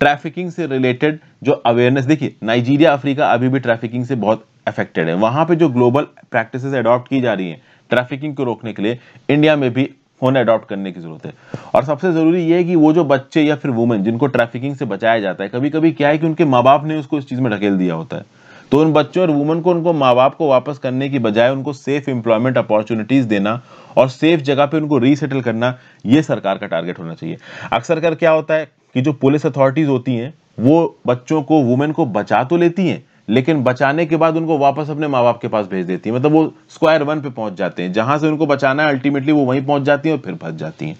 ट्रैफिकिंग से रिलेटेड जो अवेयरनेस देखिए नाइजीरिया अफ्रीका अभी भी ट्रैफिकिंग से बहुत अफेक्टेड है वहां पे जो ग्लोबल प्रैक्टिस अडॉप्ट की जा रही हैं ट्रैफिकिंग को रोकने के लिए इंडिया में भी होने अडॉप्ट करने की जरूरत है और सबसे जरूरी ये है कि वो जो बच्चे या फिर वुमेन जिनको ट्रैफिकिंग से बचाया जाता है कभी कभी क्या है कि उनके माँ बाप ने उसको इस चीज में ढकेल दिया होता है तो उन बच्चों और वुमेन को उनको माँ बाप को वापस करने की बजाय उनको सेफ एम्प्लॉयमेंट अपॉर्चुनिटीज देना और सेफ जगह पे उनको रीसेटल करना ये सरकार का टारगेट होना चाहिए अक्सर कर क्या होता है कि जो पुलिस अथॉरिटीज होती हैं वो बच्चों को वुमेन को बचा तो लेती हैं लेकिन बचाने के बाद उनको वापस अपने माँ बाप के पास भेज देती है मतलब वो स्क्वायर वन पे पहुंच जाते हैं जहां से उनको बचाना है अल्टीमेटली वो वहीं पहुंच जाती हैं और फिर फंस जाती हैं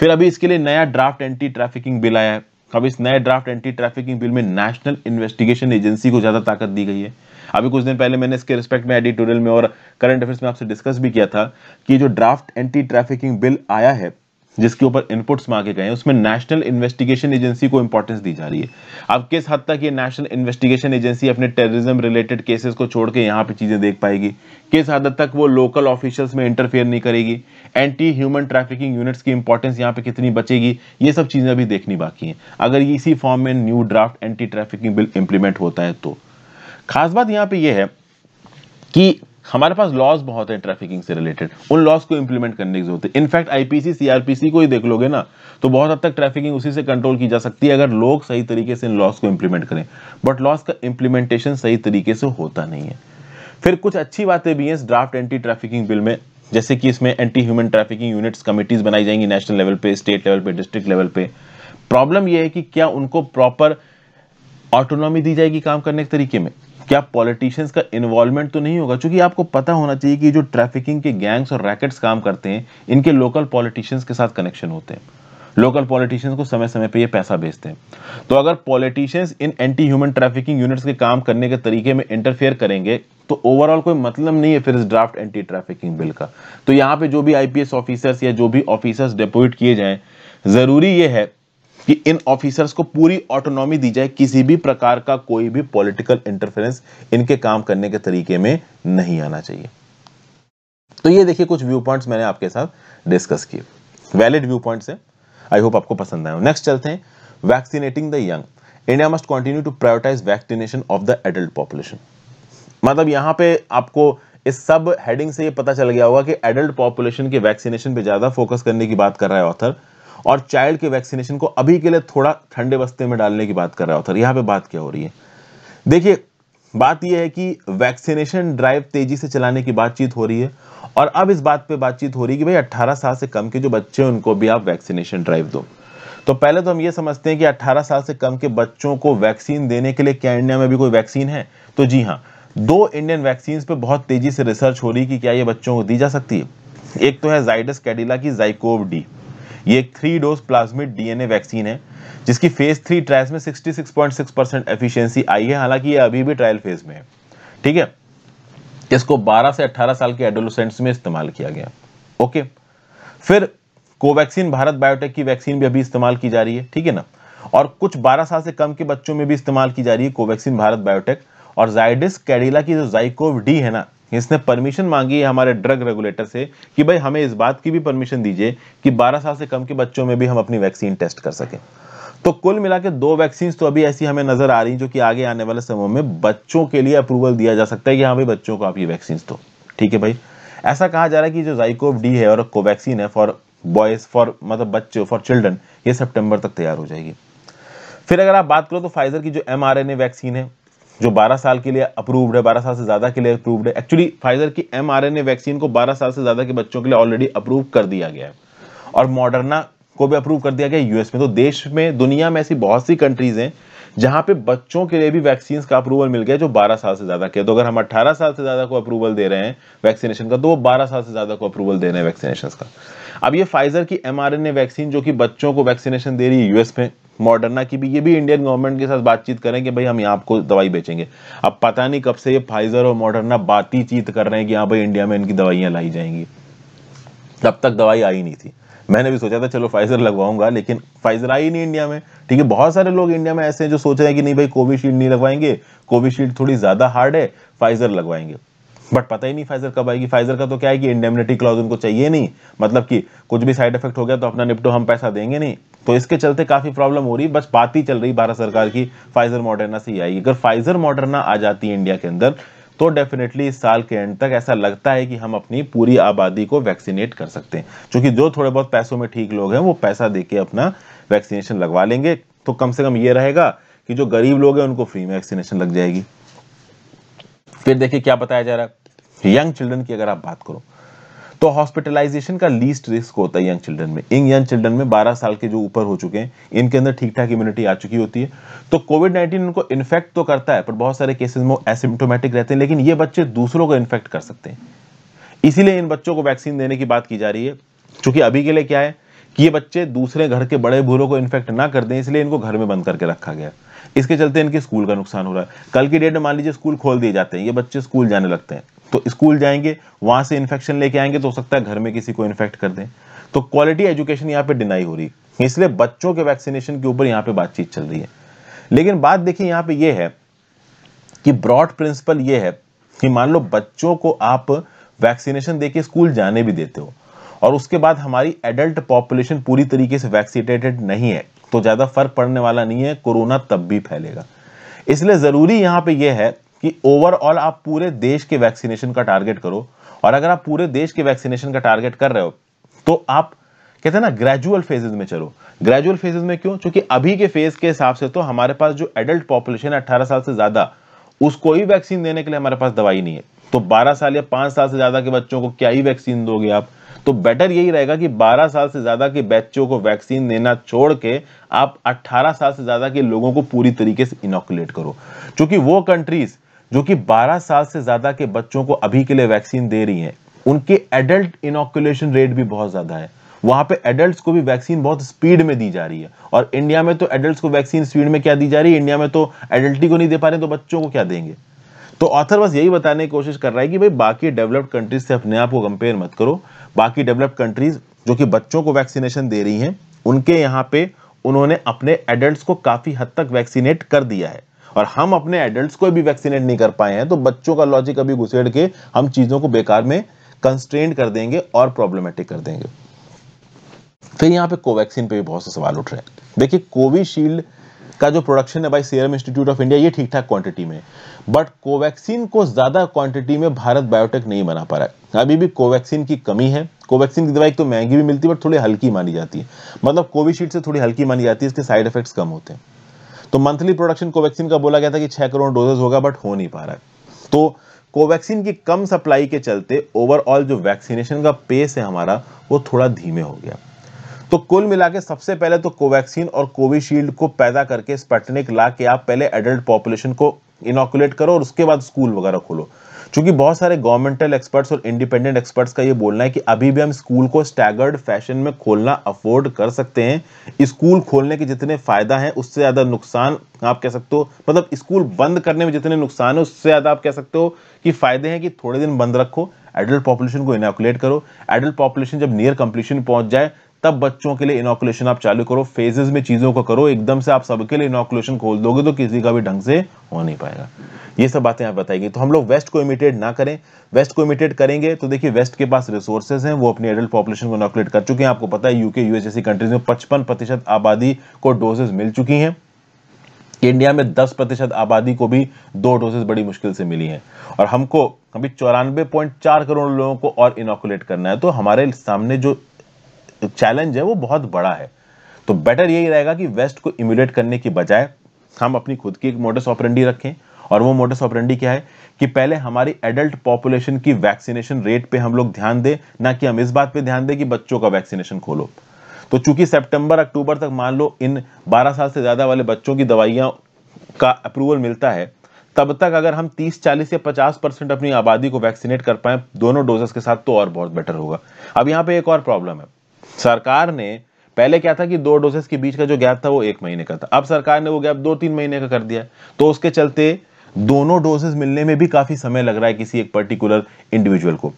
फिर अभी इसके लिए नया ड्राफ्ट एंटी ट्रैफिकिंग बिल आया है अब इस नए ड्राफ्ट एंटी ट्रैफिकिंग बिल में नेशनल इन्वेस्टिगेशन एजेंसी को ज़्यादा ताकत दी गई है अभी कुछ दिन पहले मैंने इसके रिस्पेक्ट में एडिटोरियल में और करंट अफेयर्स में आपसे डिस्कस भी किया था कि जो ड्राफ्ट एंटी ट्रैफिकिंग बिल आया है जिसके ऊपर इनपुट्स मांगे गए हैं उसमें नेशनल इन्वेस्टिगेशन एजेंसी को इंपॉर्टेंस दी जा रही है अब किस हद तक ये नेशनल इन्वेस्टिगेशन एजेंसी अपने टेररिज्म रिलेटेड केसेस को छोड़ के यहाँ पे चीज़ें देख पाएगी किस हद तक वो लोकल ऑफिशियल्स में इंटरफेयर नहीं करेगी एंटी ह्यूमन ट्रैफिकिंग यूनिट्स की इंपॉर्टेंस यहाँ पे कितनी बचेगी ये सब चीज़ें अभी देखनी बाकी हैं अगर इसी फॉर्म में new draft anti trafficking bill implement होता है तो खास बात यहाँ पे ये है कि हमारे पास लॉज बहुत है ट्रैफिकिंग से रिलेटेड उन लॉज को इंप्लीमेंट करने की जरूरत है इनफैक्ट आईपीसी सीआरपीसी को ही देख लोगे ना तो बहुत हद तक ट्रैफिकिंग उसी से कंट्रोल की जा सकती है अगर लोग सही तरीके से इन लॉज को इंप्लीमेंट करें बट लॉज का इंप्लीमेंटेशन सही तरीके से होता नहीं है फिर कुछ अच्छी बातें भी हैं इस ड्राफ्ट एंटी ट्रैफिकिंग बिल में जैसे कि इसमें anti human trafficking units committees बनाई जाएंगी नेशनल लेवल पे स्टेट लेवल पे डिस्ट्रिक्ट लेवल पे प्रॉब्लम यह है कि क्या उनको प्रॉपर ऑटोनॉमी दी जाएगी काम करने के तरीके में क्या पॉलिटिशियंस का इन्वॉल्वमेंट तो नहीं होगा क्योंकि आपको पता होना चाहिए कि जो ट्रैफिकिंग के गैंग्स और रैकेट्स काम करते हैं इनके लोकल पॉलिटिशियंस के साथ कनेक्शन होते हैं लोकल पॉलिटिशियंस को समय समय पे ये पैसा भेजते हैं तो अगर पॉलिटिशियंस इन एंटी ह्यूमन ट्रैफिकिंग यूनिट्स के काम करने के तरीके में इंटरफेयर करेंगे तो ओवरऑल कोई मतलब नहीं है फिर इस ड्राफ्ट एंटी ट्रैफिकिंग बिल का तो यहाँ पे जो भी आईपीएस ऑफिसर्स या जो भी ऑफिसर्स डिपोजिट किए जाएं जरूरी ये है कि इन ऑफिसर्स को पूरी ऑटोनॉमी दी जाए किसी भी प्रकार का कोई भी पॉलिटिकल इंटरफेरेंस इनके काम करने के तरीके में नहीं आना चाहिए तो ये देखिए कुछ व्यू पॉइंट्स मैंने आपके साथ डिस्कस किए वैलिड व्यू पॉइंट्स हैं आई होप आपको पसंद आए नेक्स्ट चलते हैं vaccinating the young India must continue to prioritise vaccination of the adult population मतलब यहां पे आपको इस सब हेडिंग से ये पता चल गया होगा कि एडल्ट पॉपुलेशन के वैक्सीनेशन पे ज़्यादा फोकस करने की बात कर रहा है ऑथर और चाइल्ड के वैक्सीनेशन को अभी के लिए थोड़ा ठंडे बस्ते में डालने की बात कर रहा है यहाँ पे बात क्या हो रही है देखिए बात यह है कि वैक्सीनेशन ड्राइव तेजी से चलाने की बातचीत हो रही है और अब इस बात पे बातचीत हो रही है कि भाई 18 साल से कम के जो बच्चे हैं उनको भी आप वैक्सीनेशन ड्राइव दो तो पहले तो हम ये समझते हैं कि 18 साल से कम के बच्चों को वैक्सीन देने के लिए क्या इंडिया में भी कोई वैक्सीन है तो जी हाँ दो इंडियन वैक्सीन पर बहुत तेजी से रिसर्च हो रही है कि क्या ये बच्चों को दी जा सकती है एक तो है जाइडस कैडिला की जाइकोव डी ये एक three dose plasmid DNA vaccine है जिसकी फेज थ्री ट्रायल्स में 66.6 परसेंट एफिशियंसी आई है हालांकि ये अभी भी ट्रायल फेज में है ठीक है इसको 12 से 18 साल के एडोलोसेंट्स में इस्तेमाल किया गया ओके फिर कोवैक्सीन भारत बायोटेक की वैक्सीन भी अभी इस्तेमाल की जा रही है ठीक है ना और कुछ बारह साल से कम के बच्चों में भी इस्तेमाल की जा रही है कोवैक्सीन भारत बायोटेक और जाइडिस कैडिला की जो जाइकोव डी है ना इसने परमिशन मांगी है हमारे ड्रग रेगुलेटर से कि भाई हमें इस बात की भी परमिशन दीजिए कि 12 साल से कम के बच्चों में भी हम अपनी वैक्सीन टेस्ट कर सकें तो कुल मिला के दो वैक्सीन तो अभी ऐसी हमें नजर आ रही जो कि आगे आने वाले समय में बच्चों के लिए अप्रूवल दिया जा सकता है कि हाँ भाई बच्चों को आप ये वैक्सीन दो ठीक है भाई ऐसा कहा जा रहा है कि जो जाइकोव डी है और कोवैक्सीन है फॉर बॉयज फॉर मतलब बच्चे फॉर चिल्ड्रन ये सेप्टेम्बर तक तैयार हो जाएगी फिर अगर आप बात करो तो फाइजर की जो एम वैक्सीन है जो 12 साल के लिए अप्रूव्ड है 12 साल से ज़्यादा के लिए अप्रूव्ड है एक्चुअली फाइजर की एम वैक्सीन को 12 साल से ज़्यादा के बच्चों के लिए ऑलरेडी अप्रूव कर दिया गया है और मॉडर्ना को भी अप्रूव कर दिया गया यूएस में तो देश में दुनिया में ऐसी बहुत सी कंट्रीज़ हैं जहां पे बच्चों के लिए भी वैक्सीन का अप्रूवल मिल गया जो 12 साल से ज़्यादा के तो अगर हम 18 साल से ज़्यादा को अप्रूवल दे रहे हैं वैक्सीनेशन का तो वो 12 साल से ज़्यादा को अप्रूवल दे रहे हैं वैक्सीनेशन का अब ये फाइजर की एम वैक्सीन जो कि बच्चों को वैक्सीनेशन दे रही है यूएस में मॉडर्ना की भी ये भी इंडियन गवर्नमेंट के साथ बातचीत करें कि भाई हम यहाँ आपको दवाई बेचेंगे अब पता नहीं कब से ये फाइजर और मॉडर्ना चीत कर रहे हैं कि हाँ भाई इंडिया में इनकी दवाइयाँ लाई जाएंगी तब तक दवाई आई नहीं थी मैंने भी सोचा था चलो फाइजर लगवाऊंगा लेकिन फाइजर आई नहीं इंडिया में ठीक है बहुत सारे लोग इंडिया में ऐसे हैं जो सोच रहे हैं कि नहीं भाई कोविशील्ड नहीं लगवाएंगे कोविशील्ड थोड़ी ज़्यादा हार्ड है फाइजर लगवाएंगे बट पता ही नहीं फाइजर कब आएगी फाइजर का तो क्या है कि इंडेमिनिटी क्लॉज उनको चाहिए नहीं मतलब कि कुछ भी साइड इफेक्ट हो गया तो अपना निपटो हम पैसा देंगे नहीं तो इसके चलते काफ़ी प्रॉब्लम हो रही है बस बात ही चल रही भारत सरकार की फाइजर मॉडर्ना से ही आई अगर फाइजर मॉडर्ना आ जाती है इंडिया के अंदर तो डेफिनेटली इस साल के एंड तक ऐसा लगता है कि हम अपनी पूरी आबादी को वैक्सीनेट कर सकते हैं क्योंकि जो थोड़े बहुत पैसों में ठीक लोग हैं वो पैसा दे के अपना वैक्सीनेशन लगवा लेंगे तो कम से कम ये रहेगा कि जो गरीब लोग हैं उनको फ्री में वैक्सीनेशन लग जाएगी फिर देखिए क्या बताया जा रहा है यंग चिल्ड्रन की अगर आप बात करो तो हॉस्पिटलाइजेशन का लीस्ट रिस्क होता है यंग चिल्ड्रन में इन यंग चिल्ड्रन में 12 साल के जो ऊपर हो चुके हैं इनके अंदर ठीक ठाक इम्यूनिटी आ चुकी होती है तो कोविड 19 इनको इन्फेक्ट तो करता है पर बहुत सारे केसेस में एसिम्टोमेटिक रहते हैं लेकिन ये बच्चे दूसरों को इन्फेक्ट कर सकते हैं इसीलिए इन बच्चों को वैक्सीन देने की बात की जा रही है चूंकि अभी के लिए क्या है कि ये बच्चे दूसरे घर के बड़े बूढ़ों को इन्फेक्ट ना कर दें इसलिए इनको घर में बंद करके रखा गया इसके चलते इनके स्कूल का नुकसान हो रहा है कल की डेट में मान लीजिए स्कूल खोल दिए जाते हैं ये बच्चे स्कूल जाने लगते हैं तो स्कूल जाएंगे वहां से इन्फेक्शन लेके आएंगे तो हो सकता है घर में किसी को इन्फेक्ट कर दें तो क्वालिटी एजुकेशन यहाँ पे डिनाई हो रही है इसलिए बच्चों के वैक्सीनेशन के ऊपर यहाँ पे बातचीत चल रही है लेकिन बात देखिए यहाँ पे ये है कि ब्रॉड प्रिंसिपल ये है कि मान लो बच्चों को आप वैक्सीनेशन देके स्कूल जाने भी देते हो और उसके बाद हमारी एडल्ट पॉपुलेशन पूरी तरीके से वैक्सीनेटेड नहीं है तो ज़्यादा फर्क पड़ने वाला नहीं है कोरोना तब भी फैलेगा इसलिए ज़रूरी यहाँ पे यह है कि ओवरऑल आप पूरे देश के वैक्सीनेशन का टारगेट करो और अगर आप पूरे देश के वैक्सीनेशन का टारगेट कर रहे हो तो आप कहते हैं ना ग्रेजुअल फेजेस में चलो ग्रेजुअल फेजेस में क्यों क्योंकि अभी के फेज के हिसाब से तो हमारे पास जो एडल्ट पॉपुलेशन है अट्ठारह साल से ज्यादा उसको ही वैक्सीन देने के लिए हमारे पास दवाई नहीं है तो 12 साल या 5 साल से ज्यादा के बच्चों को क्या ही वैक्सीन दोगे आप तो बेटर यही रहेगा कि 12 साल से ज्यादा के बच्चों को वैक्सीन देना छोड़ के आप 18 साल से ज्यादा के लोगों को पूरी तरीके से इनोकुलेट करो क्योंकि वो कंट्रीज जो कि 12 साल से ज़्यादा के बच्चों को अभी के लिए वैक्सीन दे रही हैं उनके एडल्ट इनोकुलेशन रेट भी बहुत ज़्यादा है वहां पे एडल्ट्स को भी वैक्सीन बहुत स्पीड में दी जा रही है और इंडिया में तो एडल्ट्स को वैक्सीन स्पीड में क्या दी जा रही है इंडिया में तो एडल्टी को नहीं दे पा रहे तो बच्चों को क्या देंगे तो ऑथर बस यही बताने की कोशिश कर रहा है कि भाई बाकी डेवलप्ड कंट्रीज से अपने आप को कंपेयर मत करो बाकी डेवलप्ड कंट्रीज जो कि बच्चों को वैक्सीनेशन दे रही हैं उनके यहाँ पे उन्होंने अपने एडल्ट को काफ़ी हद तक वैक्सीनेट कर दिया है और हम अपने एडल्ट को भी वैक्सीनेट नहीं कर पाए हैं तो बच्चों का लॉजिक अभी घुसेड़ के हम चीज़ों को बेकार में कंस्ट्रेंड कर देंगे और प्रॉब्लमेटिक कर देंगे फिर यहां पे कोवैक्सीन पे भी बहुत से सवाल उठ रहे हैं देखिए कोविशील्ड का जो प्रोडक्शन है भाई सीरम इंस्टीट्यूट ऑफ इंडिया ये ठीक ठाक क्वांटिटी में बट कोवैक्सीन को ज़्यादा क्वांटिटी में भारत बायोटेक नहीं बना पा रहा है अभी भी कोवैक्सीन की कमी है कोवैक्सीन की दवाई तो महंगी भी मिलती है बट थोड़ी हल्की मानी जाती है मतलब कोविशील्ड से थोड़ी हल्की मानी जाती है इसके साइड इफेक्ट्स कम होते हैं तो मंथली प्रोडक्शन कोवैक्सीन का बोला गया था कि छह करोड़ डोजेज होगा बट हो नहीं पा रहा है तो कोवैक्सीन की कम सप्लाई के चलते ओवरऑल जो वैक्सीनेशन का पेस है हमारा वो थोड़ा धीमे हो गया तो कुल मिला के सबसे पहले तो कोवैक्सीन और कोविशील्ड को पैदा करके स्पटनिक ला के आप पहले एडल्ट पॉपुलेशन को इनोकुलेट करो और उसके बाद स्कूल वगैरह खोलो चूंकि बहुत सारे गवर्नमेंटल एक्सपर्ट्स और इंडिपेंडेंट एक्सपर्ट्स का ये बोलना है कि अभी भी हम स्कूल को स्टैगर्ड फैशन में खोलना अफोर्ड कर सकते हैं स्कूल खोलने के जितने फायदा हैं उससे ज़्यादा नुकसान आप कह सकते हो मतलब स्कूल बंद करने में जितने नुकसान है उससे ज़्यादा आप कह सकते हो कि फायदे हैं कि थोड़े दिन बंद रखो एडल्ट पॉपुलेशन को इनाकुलेट करो एडल्ट पॉपुलेशन जब नियर कंप्लीशन पहुंच जाए तब बच्चों के लिए इनोकुलेशन आप चालू करो फेजेस में चीज़ों को करो एकदम से आप सबके लिए इनोकुलेशन खोल दोगे तो किसी का भी ढंग से हो नहीं पाएगा ये सब बातें आप बताएगी तो हम लोग वेस्ट को इमिटेट ना करें वेस्ट को इमिटेट करेंगे तो देखिए वेस्ट के पास रिसोर्सेज हैं वो अपनी एडल्ट पॉपुलेशन को इनोकुलेट कर चुके हैं आपको पता है यूके यूएस जैसी कंट्रीज में पचपन आबादी को डोजेज मिल चुकी हैं इंडिया में 10 प्रतिशत आबादी को भी दो डोजेस बड़ी मुश्किल से मिली हैं और हमको अभी चौरानवे करोड़ लोगों को और इनोकुलेट करना है तो हमारे सामने जो चैलेंज है वो बहुत बड़ा है तो बेटर यही रहेगा कि वेस्ट को इम्यूलेट करने की बजाय हम अपनी खुद की एक मोटस ऑपरेंडी रखें और वो मोटस ऑपरेंडी क्या है कि पहले हमारी एडल्ट पॉपुलेशन की वैक्सीनेशन रेट पे हम लोग ध्यान दें ना कि हम इस बात पे ध्यान दें कि बच्चों का वैक्सीनेशन खोलो तो चूंकि सितंबर अक्टूबर तक मान लो इन 12 साल से ज़्यादा वाले बच्चों की दवाइयाँ का अप्रूवल मिलता है तब तक अगर हम 30, 40 या 50 परसेंट अपनी आबादी को वैक्सीनेट कर पाए दोनों डोजेस के साथ तो और बहुत बेटर होगा अब यहाँ पे एक और प्रॉब्लम है सरकार ने पहले क्या था कि दो डोजेस के बीच का जो गैप था वो एक महीने का था अब सरकार ने वो गैप दो तीन महीने का कर दिया तो उसके चलते दोनों डोजेस मिलने में भी काफी समय लग रहा है किसी एक पर्टिकुलर इंडिविजुअल को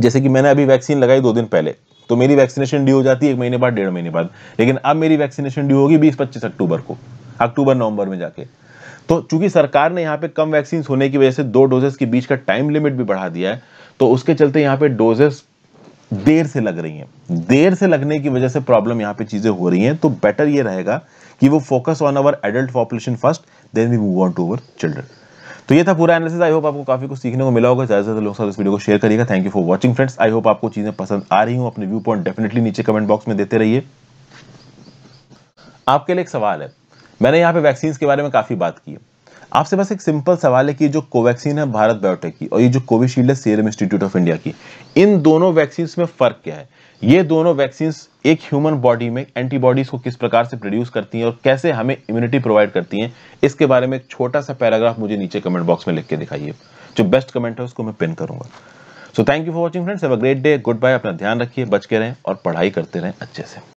जैसे कि मैंने अभी वैक्सीन लगाई दो दिन पहले तो मेरी वैक्सीनेशन ड्यू हो जाती है एक महीने बाद डेढ़ महीने बाद लेकिन अब मेरी वैक्सीनेशन ड्यू होगी बीस पच्चीस अक्टूबर को अक्टूबर नवंबर में जाके तो चूंकि सरकार ने यहाँ पे कम वैक्सीन होने की वजह से दो डोजेस के बीच का टाइम लिमिट भी बढ़ा दिया है तो उसके चलते यहाँ पे डोजेस देर से लग रही हैं देर से लगने की वजह से प्रॉब्लम यहाँ पे चीज़ें हो रही हैं तो बेटर ये रहेगा कि वो focus on our adult population first then we move on to our children तो ये था पूरा एनालिसिस आई होप आपको काफी कुछ सीखने को मिला होगा ज्यादा से ज्यादा लोग साथ इस वीडियो को शेयर करिएगा thank you for watching friends I hope आपको चीजें पसंद आ रही हूँ अपने व्यू पॉइंट डेफिनेटली नीचे कमेंट बॉक्स में देते रहिए आपके लिए एक सवाल है मैंने यहाँ पे वैक्सीन के बारे में काफी बात की है आपसे बस एक सिंपल सवाल है कि जो कोवैक्सीन है भारत बायोटेक की और ये जो कोविशील्ड है सीरम इंस्टीट्यूट ऑफ इंडिया की इन दोनों वैक्सीन में फर्क क्या है ये दोनों वैक्सीन एक ह्यूमन बॉडी में एंटीबॉडीज को किस प्रकार से प्रोड्यूस करती हैं और कैसे हमें इम्यूनिटी प्रोवाइड करती हैं इसके बारे में एक छोटा सा पैराग्राफ मुझे नीचे कमेंट बॉक्स में लिख के दिखाइए जो बेस्ट कमेंट है उसको मैं पिन करूंगा so thank you for watching friends have a great day good bye अपना ध्यान रखिए बच के रहें और पढ़ाई करते रहें अच्छे से